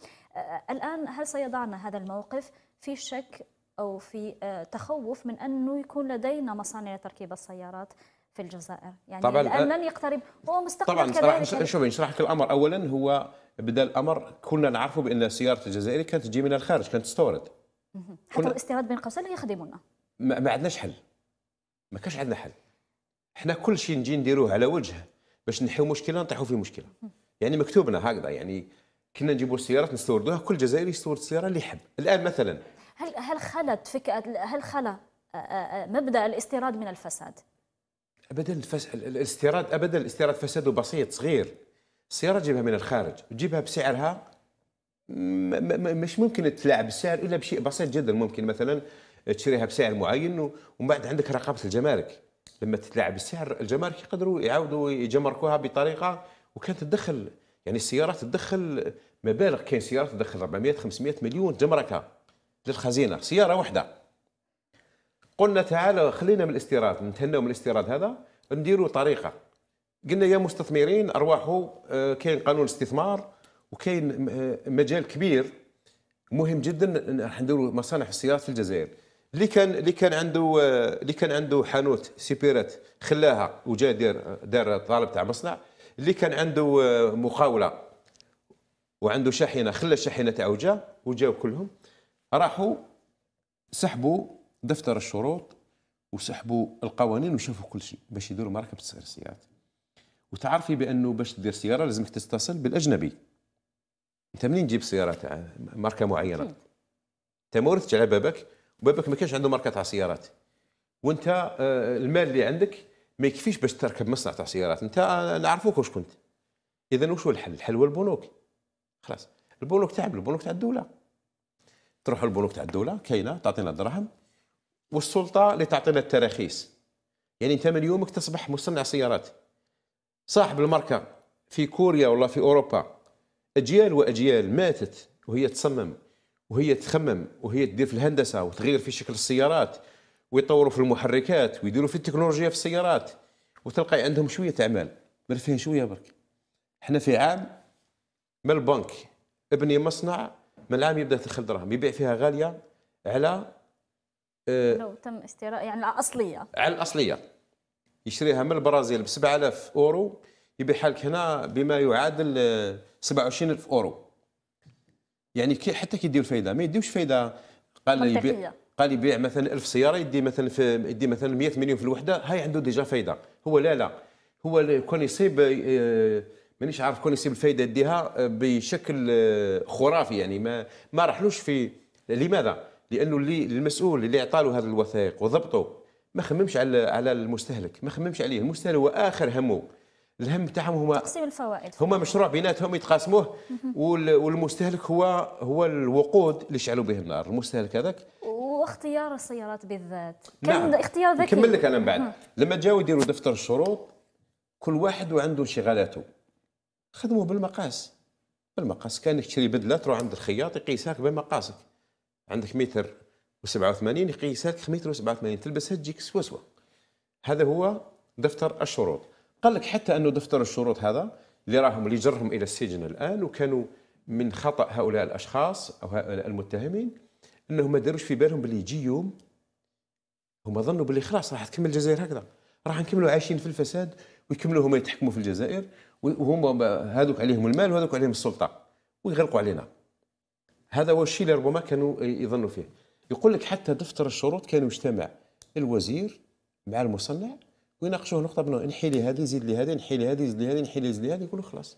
الآن هل سيضعنا هذا الموقف في شك أو في تخوف من أنه يكون لدينا مصانع تركيب السيارات في الجزائر يعني طبعا الان لن يقترب هو مستقبل طبعا شوف نشرح لك الامر اولا هو بدا الامر كنا نعرفه بان سياره الجزائر كانت تجي من الخارج كانت تستورد حتى الاستيراد بين قوسين يخدمنا ما, ما عندناش حل ما كانش عندنا حل احنا كل شيء نجي نديروه على وجه باش نحيو مشكله نطيحوا في مشكله يعني مكتوب لنا هكذا يعني كنا نجيبوا السيارات نستوردوها كل جزائري يستورد السياره اللي يحب الان مثلا هل هل خلت فكره هل خلى آه، آه، آه، مبدا الاستيراد من الفساد ابدا الفس... الاستيراد ابدا الاستيراد فساده بسيط صغير السياره تجيبها من الخارج تجيبها بسعرها مش ممكن تلعب السعر الا بشيء بسيط جدا ممكن مثلا تشريها بسعر معين ومن بعد عندك رقابه الجمارك لما تتلاعب السعر الجمارك يقدروا يعاودوا يجمركوها بطريقه وكانت تدخل يعني السيارات تدخل مبالغ كاين سيارات تدخل 400 500 مليون جمركه للخزينه سياره واحده قلنا تعالى خلينا من الاستيراد نتهناو من الاستيراد هذا نديروا طريقه قلنا يا مستثمرين ارواحوا آه، كاين قانون الاستثمار وكاين آه، مجال كبير مهم جدا راح نديروا مصانع السيارات في الجزائر اللي كان اللي كان عنده آه، اللي كان عنده حانوت سيبيرات خلاها وجا دار دار طالب تاع مصنع اللي كان عنده آه، مقاوله وعنده شاحنه خلى الشاحنه تاعو جا وجاو كلهم راحوا سحبوا دفتر الشروط وسحبوا القوانين وشافوا كل شيء باش يديروا مركب السيارات وتعرفي بانه باش تدير سياره لازمك تتصل بالاجنبي انت منين تجيب سياره تاع ماركه معينه انت ما ورثتش على بابك وبابك ما كانش عنده ماركه تاع سيارات وانت آه، المال اللي عندك ما يكفيش باش تركب مصنع تاع سيارات انت نعرفوك واش كنت اذا وش هو الحل الحل هو البنوك خلاص البنوك تاع البنوك تاع الدوله تروح البنوك تاع الدوله كاينه تعطينا الدراهم والسلطه اللي تعطينا التراخيص يعني انت من يومك تصبح مصنع سيارات صاحب الماركه في كوريا ولا في اوروبا اجيال واجيال ماتت وهي تصمم وهي تخمم وهي تدير في الهندسه وتغير في شكل السيارات ويطوروا في المحركات ويديروا في التكنولوجيا في السيارات وتلقى عندهم شويه اعمال مرفهين شويه برك احنا في عام من البنك ابني مصنع من العام يبدا تدخل دراهم يبيع فيها غاليه على آه، لو تم استيراء يعني على الاصليه على الاصليه يشريها من البرازيل ب 7000 اورو يبيعها لك هنا بما يعادل 27000 آه، اورو يعني حتى كي يدير فايده ما يديوش فايده قال يبيع قال يبيع مثلا 1000 سياره يدي مثلا في يدي مثلا 100 مليون في الوحده هاي عنده ديجا فايده هو لا لا هو كون يصيب آه، مانيش عارف كون يصيب الفايده يديها آه، بشكل آه، خرافي يعني ما ما راحلوش في لماذا؟ لانه اللي المسؤول اللي له هذه الوثائق وضبطه ما خممش على على المستهلك ما خممش عليه المستهلك هو اخر همه الهم تاعهم هما تقسيم الفوائد هما مشروع بيناتهم يتقاسموه والمستهلك هو هو الوقود اللي شعلوا به النار المستهلك هذاك واختيار السيارات بالذات كان نعم. اختيار ذكي نكمل لك انا من بعد لما جاو يديروا دفتر الشروط كل واحد وعنده انشغالاته خدموا بالمقاس بالمقاس كانك تشري بدله تروح عند الخياط يقيسها بمقاسك عندك متر و87 يقيسك متر و87 تلبسها تجيك سوا سوا هذا هو دفتر الشروط قال لك حتى انه دفتر الشروط هذا اللي راهم اللي جرهم الى السجن الان وكانوا من خطا هؤلاء الاشخاص او هؤلاء المتهمين انهم ما داروش في بالهم باللي يجي يوم هما ظنوا باللي خلاص راح تكمل الجزائر هكذا راح نكملوا عايشين في الفساد ويكملوا هما يتحكموا في الجزائر وهما هذوك عليهم المال وهذوك عليهم السلطه ويغلقوا علينا هذا هو الشيء اللي ربما كانوا يظنوا فيه يقول لك حتى دفتر الشروط كانوا يجتمع الوزير مع المصنع ويناقشوه نقطه بنقطه انحي لي هذه زيد لي هذه انحي لي هذه زيد لي هذه انحي لي زيد لي هذه يقولوا خلاص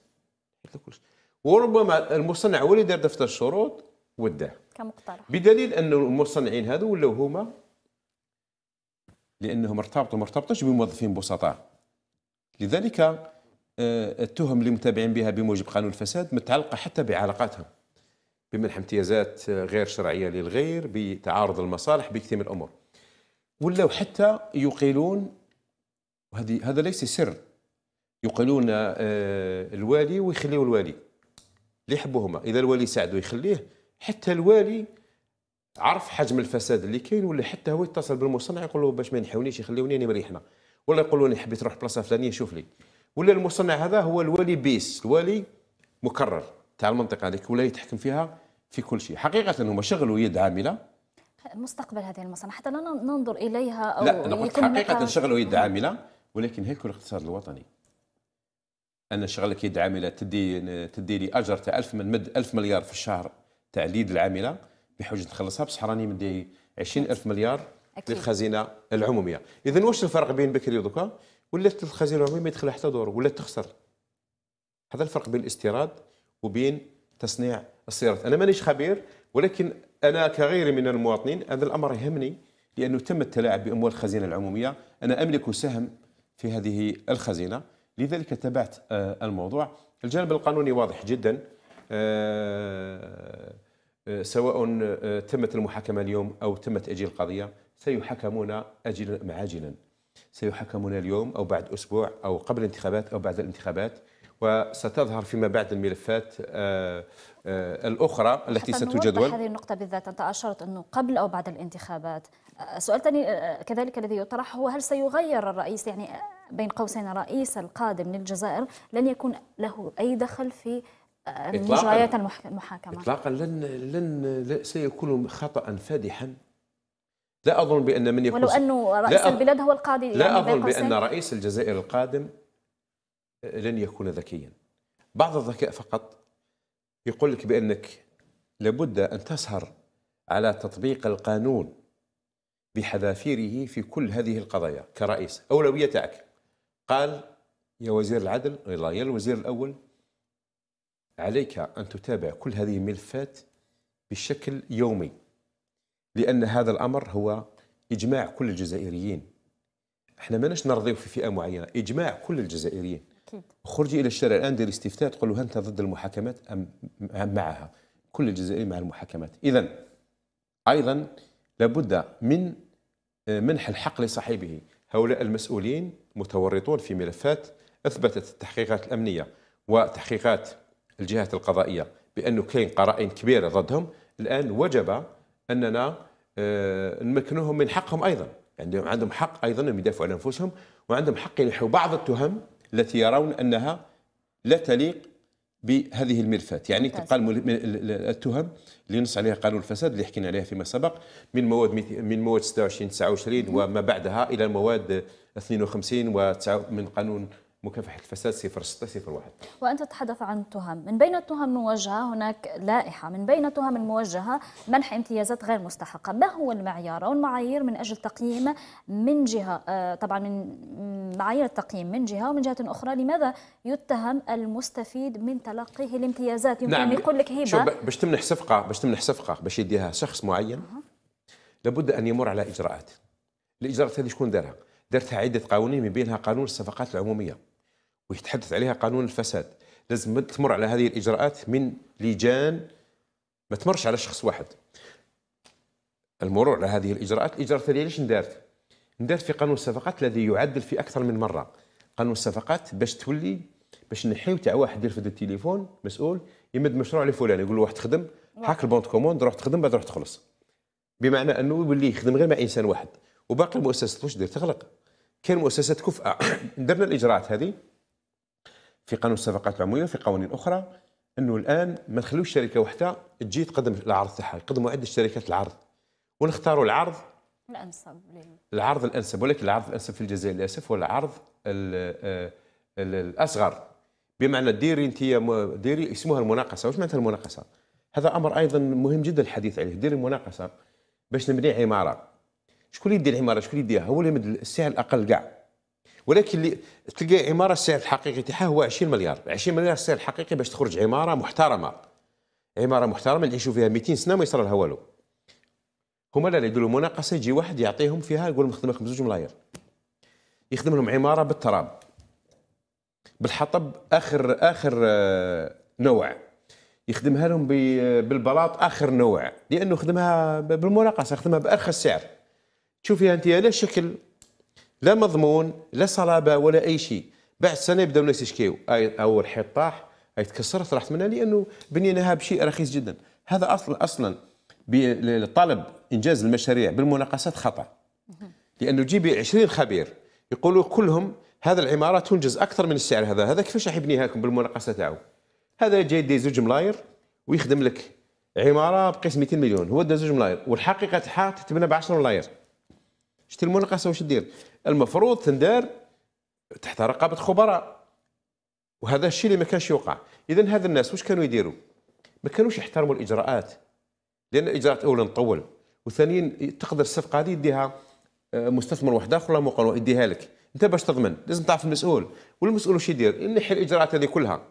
وربما المصنع هو اللي دار دفتر الشروط وداه كمقترح بدليل أن المصنعين هذو ولاو هما لأنهم ارتبطوا ما ارتبطوش بموظفين بسطاء لذلك آه، التهم اللي متابعين بها بموجب قانون الفساد متعلقة حتى بعلاقاتهم بمنح امتيازات غير شرعية للغير بتعارض المصالح بكثير من الأمور ولاو حتى يقيلون وهذه هذا ليس سر يقيلون آه، الوالي ويخليه الوالي اللي يحبوهما اذا الوالي ساعده يخليه حتى الوالي عرف حجم الفساد اللي كاين ولا حتى هو يتصل بالمصنع يقول له باش ما ينحونيش يخليوني انا مريحنا ولا يقول له انا حبيت نروح بلاصه فلانيه شوف لي ولا المصنع هذا هو الوالي بيس الوالي مكرر تاع المنطقه هذيك ولا يتحكم فيها في كل شيء حقيقه هما شغلوا يد عامله مستقبل هذه المصانع حتى لا ننظر اليها او لا انا قلت حقيقه شغلوا يد عامله ولكن هيك الاقتصاد الوطني انا شغلك يد عامله تدي تدي لي اجر تاع 1000 من مد 1000 مليار في الشهر تاع اليد العامله بحجه نخلصها بصح راني مدي 20000 مليار أكيد. للخزينه العموميه اذا واش الفرق بين بكري ودوكا ولات الخزينه العموميه ما يدخل حتى دور ولات تخسر هذا الفرق بين الاستيراد وبين تصنيع السيارات انا مانيش خبير ولكن انا كغيري من المواطنين هذا الامر يهمني لانه تم التلاعب باموال الخزينه العموميه انا املك سهم في هذه الخزينه لذلك تابعت آه، الموضوع الجانب القانوني واضح جدا آه، آه، سواء آه، تمت المحاكمة اليوم أو تم تأجيل القضية سيحكمون أجلا معاجلا عاجلا سيحكمون اليوم أو بعد أسبوع أو قبل الانتخابات أو بعد الانتخابات وستظهر فيما بعد الملفات الأخرى التي ستجدول هذه النقطة بالذات أنت أشرت أنه قبل أو بعد الانتخابات سؤال ثاني كذلك الذي يطرح هو هل سيغير الرئيس يعني بين قوسين الرئيس القادم للجزائر لن يكون له أي دخل في آه، مجريات المحاكمة إطلاقا لن لن سيكون خطأ فادحا لا أظن بأن من يكون ولو أنه رئيس البلاد هو القاضي لا يعني أظن بأن رئيس الجزائر القادم آه، لن يكون ذكيا بعض الذكاء فقط يقول لك بأنك لابد أن تسهر على تطبيق القانون بحذافيره في كل هذه القضايا كرئيس أولوية تاعك قال يا وزير العدل يا الوزير الأول عليك أن تتابع كل هذه الملفات بشكل يومي لأن هذا الأمر هو إجماع كل الجزائريين احنا ماناش نرضيو في فئة معينة إجماع كل الجزائريين خرجي إلى الشارع الآن دير استفتاء تقول له أنت ضد المحاكمات أم معها كل الجزائريين مع المحاكمات إذا أيضا لابد من آه، منح الحق لصاحبه هؤلاء المسؤولين متورطون في ملفات أثبتت التحقيقات الأمنية وتحقيقات الجهات القضائيه بانه كاين قرائن كبيره ضدهم الان وجب اننا آه، نمكنهم من حقهم ايضا عندهم يعني عندهم حق ايضا ان يدافعوا عن انفسهم وعندهم حق ينحوا بعض التهم التي يرون انها لا تليق بهذه الملفات يعني تبقى التهم اللي نص عليها قانون الفساد اللي حكينا عليها فيما سبق من مواد من مواد 26 29 وما بعدها الى المواد 52 و من قانون مكافحة الفساد 0601 وأنت تتحدث عن تهم من بين التهم الموجهة هناك لائحة من بين التهم الموجهة منح امتيازات غير مستحقة ما هو المعيار أو المعايير من أجل تقييم من جهة آه، طبعا من معايير التقييم من جهة ومن جهة أخرى لماذا يتهم المستفيد من تلقيه الامتيازات يمكن نعم. يقول لك هبة شوف باش تمنح صفقة باش تمنح صفقة باش يديها شخص معين أه. لابد أن يمر على إجراءات الإجراءات هذه شكون دارها؟ دارتها عدة قوانين من بينها قانون الصفقات العمومية ويتحدث عليها قانون الفساد لازم تمر على هذه الإجراءات من لجان ما تمرش على شخص واحد المرور على هذه الإجراءات الإجراءات هذه ليش ندارت ندارت في قانون الصفقات الذي يعدل في أكثر من مرة قانون الصفقات باش تولي باش نحيو تاع واحد يرفد التليفون مسؤول يمد مشروع لفلان يقول له واحد تخدم هاك البونت كوموند روح تخدم بعد روح تخلص بمعنى انه يولي يخدم غير مع انسان واحد وباقي المؤسسات واش دير تغلق كان مؤسسات كفءه درنا الاجراءات هذه في قانون الصفقات العموميه وفي قوانين اخرى انه الان ما نخلوش شركه واحده تجي تقدم العرض تاعها يقدموا عده شركات العرض ونختاروا العرض الانسب العرض الانسب ولكن العرض الانسب في الجزائر للاسف هو العرض آه، الاصغر بمعنى ديري انت ديري اسمها المناقصه واش معناتها المناقصه هذا امر ايضا مهم جدا الحديث عليه ديري المناقصه باش نبني عماره شكون اللي يدير العماره شكون اللي يديرها هو اللي يمد السعر الاقل كاع ولكن اللي تلقى عماره السعر الحقيقي تاعها هو 20 مليار 20 مليار السعر الحقيقي باش تخرج عماره محترمه عماره محترمه يعيشوا فيها 200 سنه ما يصرى لها والو هما لا يديروا مناقصه يجي واحد يعطيهم فيها يقول لهم نخدم لكم زوج ملاير يخدم لهم عماره بالتراب بالحطب اخر اخر آه، نوع يخدمها لهم بالبلاط اخر نوع لانه خدمها بالمناقصه خدمها بارخص سعر تشوف فيها انت لا شكل لا مضمون لا صلابه ولا اي شيء بعد سنه يبداو الناس يشكيو اول حيط طاح اي تكسرت راحت منها لانه بنيناها بشيء رخيص جدا هذا اصلا اصلا بالطلب انجاز المشاريع بالمناقصات خطا لانه جيبي 20 خبير يقولوا كلهم هذا العماره تنجز اكثر من السعر هذا هذا كيفاش راح يبنيها لكم بالمناقصه تاعو هذا جاي يدي زوج ملاير ويخدم لك عماره بقيس 200 مليون هو دا زوج ملاير والحقيقه تاعها تتبنى ب 10 ملاير شتي المناقصه واش دير المفروض تندار تحت رقابه خبراء وهذا الشيء اللي ما كانش يوقع اذا هذا الناس واش كانوا يديروا ما كانوش يحترموا الاجراءات لان الاجراءات اولا تطول وثانيا تقدر الصفقه هذه يديها آه، مستثمر واحد اخر ولا مقر يديها لك انت باش تضمن لازم تعرف المسؤول والمسؤول واش يدير ينحي الاجراءات هذه كلها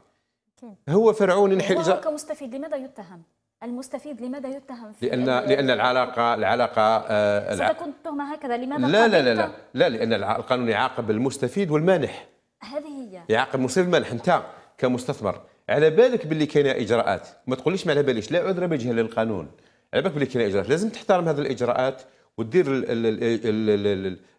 هو فرعون ينحي الاجراءات كمستفيد لماذا يتهم المستفيد لماذا يتهم في لان لان العلاقه العلاقه ستكون التهمه هكذا لماذا لا لا لا لا لا لان القانون يعاقب المستفيد والمانح هذه هي يعاقب المستفيد والمانح انت كمستثمر على بالك باللي كاينه اجراءات ما تقوليش ما على باليش لا عذر بجهه للقانون على بالك باللي كاينه اجراءات لازم تحترم هذه الاجراءات ودير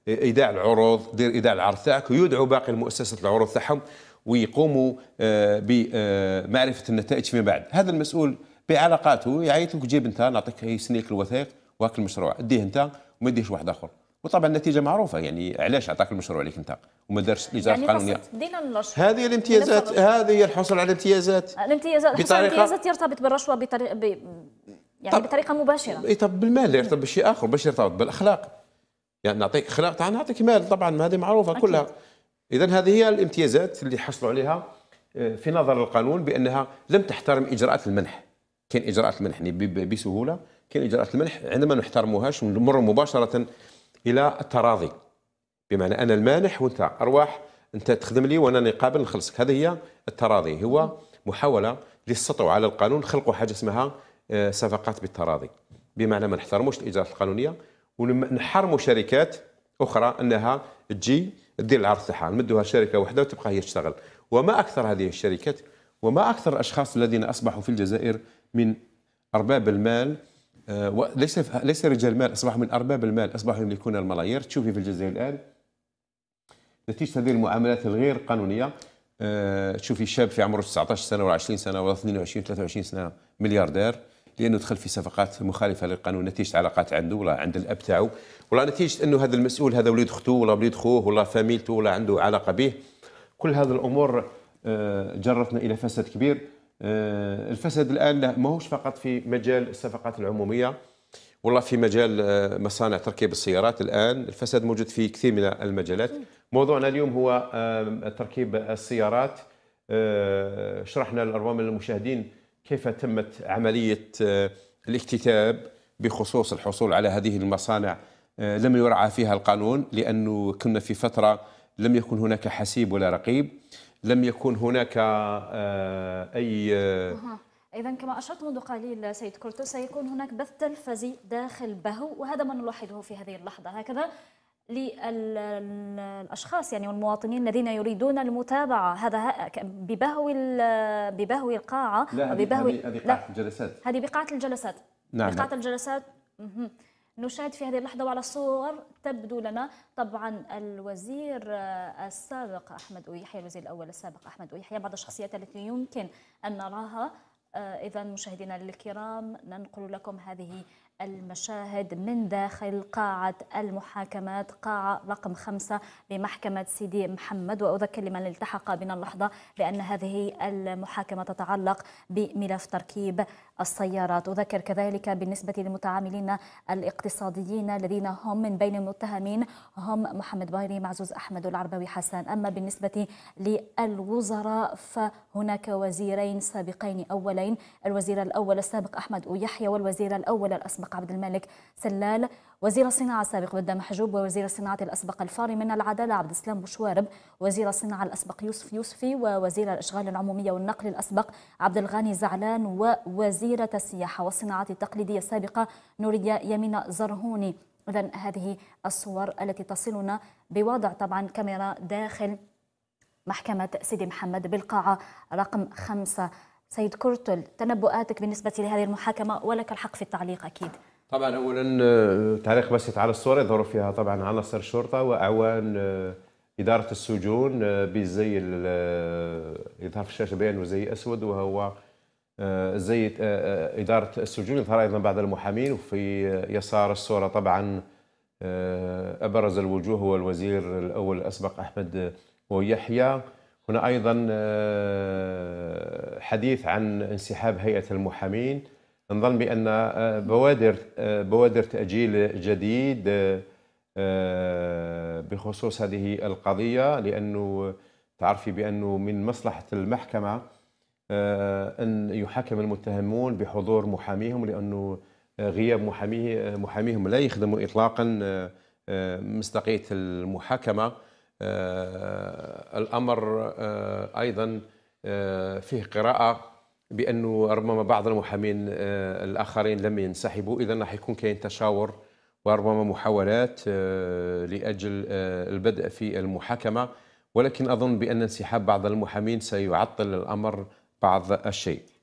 ايداع العروض دير ايداع العرض تاعك ويدعوا باقي المؤسسات العروض تاعهم ويقوموا آه، بمعرفه النتائج فيما بعد هذا المسؤول بعلاقاته يعيط لك جيب انت نعطيك يسنيك الوثائق وهاك المشروع ديه انت وما ديهش واحد اخر وطبعا النتيجه معروفه يعني علاش عطاك المشروع عليك انت وما دارش الاجراءات يعني القانونيه هذه الامتيازات هذه هي الحصول على الامتيازات الامتيازات بطريقه الامتيازات يرتبط بالرشوه بطريقه ب... يعني طب بطريقه مباشره اي طب بالمال يرتبط بشيء اخر باش يرتبط بالاخلاق يعني نعطيك اخلاق تعال نعطيك مال طبعا هذه معروفه أكيد. كلها اذا هذه هي الامتيازات اللي حصلوا عليها آه، في نظر القانون بانها لم تحترم اجراءات المنح كاين اجراءات المنح يعني بسهوله كاين اجراءات المنح عندما نحترموهاش نمر مباشره الى التراضي بمعنى انا المانح وانت ارواح انت تخدم لي وانا نقابل نخلصك هذه هي التراضي هو محاوله للسطو على القانون خلقوا حاجه اسمها آه، صفقات بالتراضي بمعنى ما نحترموش الاجراءات القانونيه ونحرموا شركات اخرى انها تجي تدير العرض تاعها نمدوها شركه واحده وتبقى هي تشتغل وما اكثر هذه الشركات وما اكثر الاشخاص الذين اصبحوا في الجزائر من ارباب المال آه، وليس ليس رجال المال اصبحوا من ارباب المال اصبحوا يملكون الملايير تشوفي في الجزائر الان نتيجه هذه المعاملات الغير قانونيه آه، تشوفي شاب في عمره 19 سنه ولا 20 سنه ولا 22 23 سنه ملياردير لانه دخل في صفقات مخالفه للقانون نتيجه علاقات عنده ولا عند الاب تاعو ولا نتيجه انه هذا المسؤول هذا وليد اخته ولا وليد خوه ولا فاميلته ولا عنده علاقه به كل هذه الامور آه، جرتنا الى فساد كبير آه، الفساد الان ماهوش فقط في مجال الصفقات العموميه والله في مجال آه، مصانع تركيب السيارات الان الفساد موجود في كثير من المجالات موضوعنا اليوم هو آه، تركيب السيارات شرحنا لربما المشاهدين كيف تمت عمليه الاكتتاب بخصوص الحصول على هذه المصانع لم يرعى فيها القانون لانه كنا في فتره لم يكن هناك حسيب ولا رقيب لم يكن هناك آه، اي آه، إذا كما أشرت منذ قليل سيد كورتو سيكون هناك بث تلفزي داخل بهو وهذا ما نلاحظه في هذه اللحظة هكذا للأشخاص يعني والمواطنين الذين يريدون المتابعة هذا ببهو ببهو القاعة لا وببهو هذه قاعة الجلسات هذه بقاعة الجلسات نعم بقاعة نعم. الجلسات نشاهد في هذه اللحظة وعلى الصور تبدو لنا طبعا الوزير آه، السابق أحمد ويحيى الوزير الأول السابق أحمد ويحيى بعض الشخصيات التي يمكن أن نراها آه، إذا مشاهدينا الكرام ننقل لكم هذه المشاهد من داخل قاعة المحاكمات قاعة رقم خمسة بمحكمة سيدي محمد وأذكر لمن التحق بنا اللحظة بأن هذه المحاكمة تتعلق بملف تركيب السيارات أذكر كذلك بالنسبة للمتعاملين الاقتصاديين الذين هم من بين المتهمين هم محمد بايري معزوز أحمد العربوي حسان أما بالنسبة للوزراء فهناك وزيرين سابقين أولين الوزير الأول السابق أحمد يحيى والوزير الأول الأسبق عبد الملك سلال وزير الصناعة السابق بدا محجوب ووزير الصناعة الأسبق الفاري من العدالة عبد السلام بوشوارب وزير الصناعة الأسبق يوسف يوسفي ووزير الأشغال العمومية والنقل الأسبق عبد الغني زعلان ووزيرة السياحة والصناعات التقليدية السابقة نوريا يمين زرهوني إذا هذه الصور التي تصلنا بوضع طبعا كاميرا داخل محكمة سيدي محمد بالقاعة رقم خمسة سيد كرتل تنبؤاتك بالنسبة لهذه المحاكمة ولك الحق في التعليق أكيد طبعا اولا آه، تعليق بسيط على الصوره يظهر فيها طبعا عناصر الشرطه واعوان آه، اداره السجون آه، بالزي يظهر في الشاشه بيان وزي اسود وهو زي اداره السجون يظهر ايضا بعض المحامين وفي يسار الصوره طبعا ابرز الوجوه هو الوزير الاول الاسبق احمد ويحيى هنا ايضا حديث عن انسحاب هيئه المحامين نظن بان آه، بوادر آه، بوادر تاجيل جديد آه، بخصوص هذه القضيه لانه تعرفي بانه من مصلحه المحكمه ان يحاكم المتهمون بحضور محاميهم لانه غياب محاميه محاميهم لا يخدم اطلاقا مصداقيه المحاكمه الامر ايضا فيه قراءه بانه ربما بعض المحامين آه، الاخرين لم ينسحبوا اذا راح يكون كاين تشاور وربما محاولات آه، لاجل آه، البدء في المحاكمه ولكن اظن بان انسحاب بعض المحامين سيعطل الامر بعض الشيء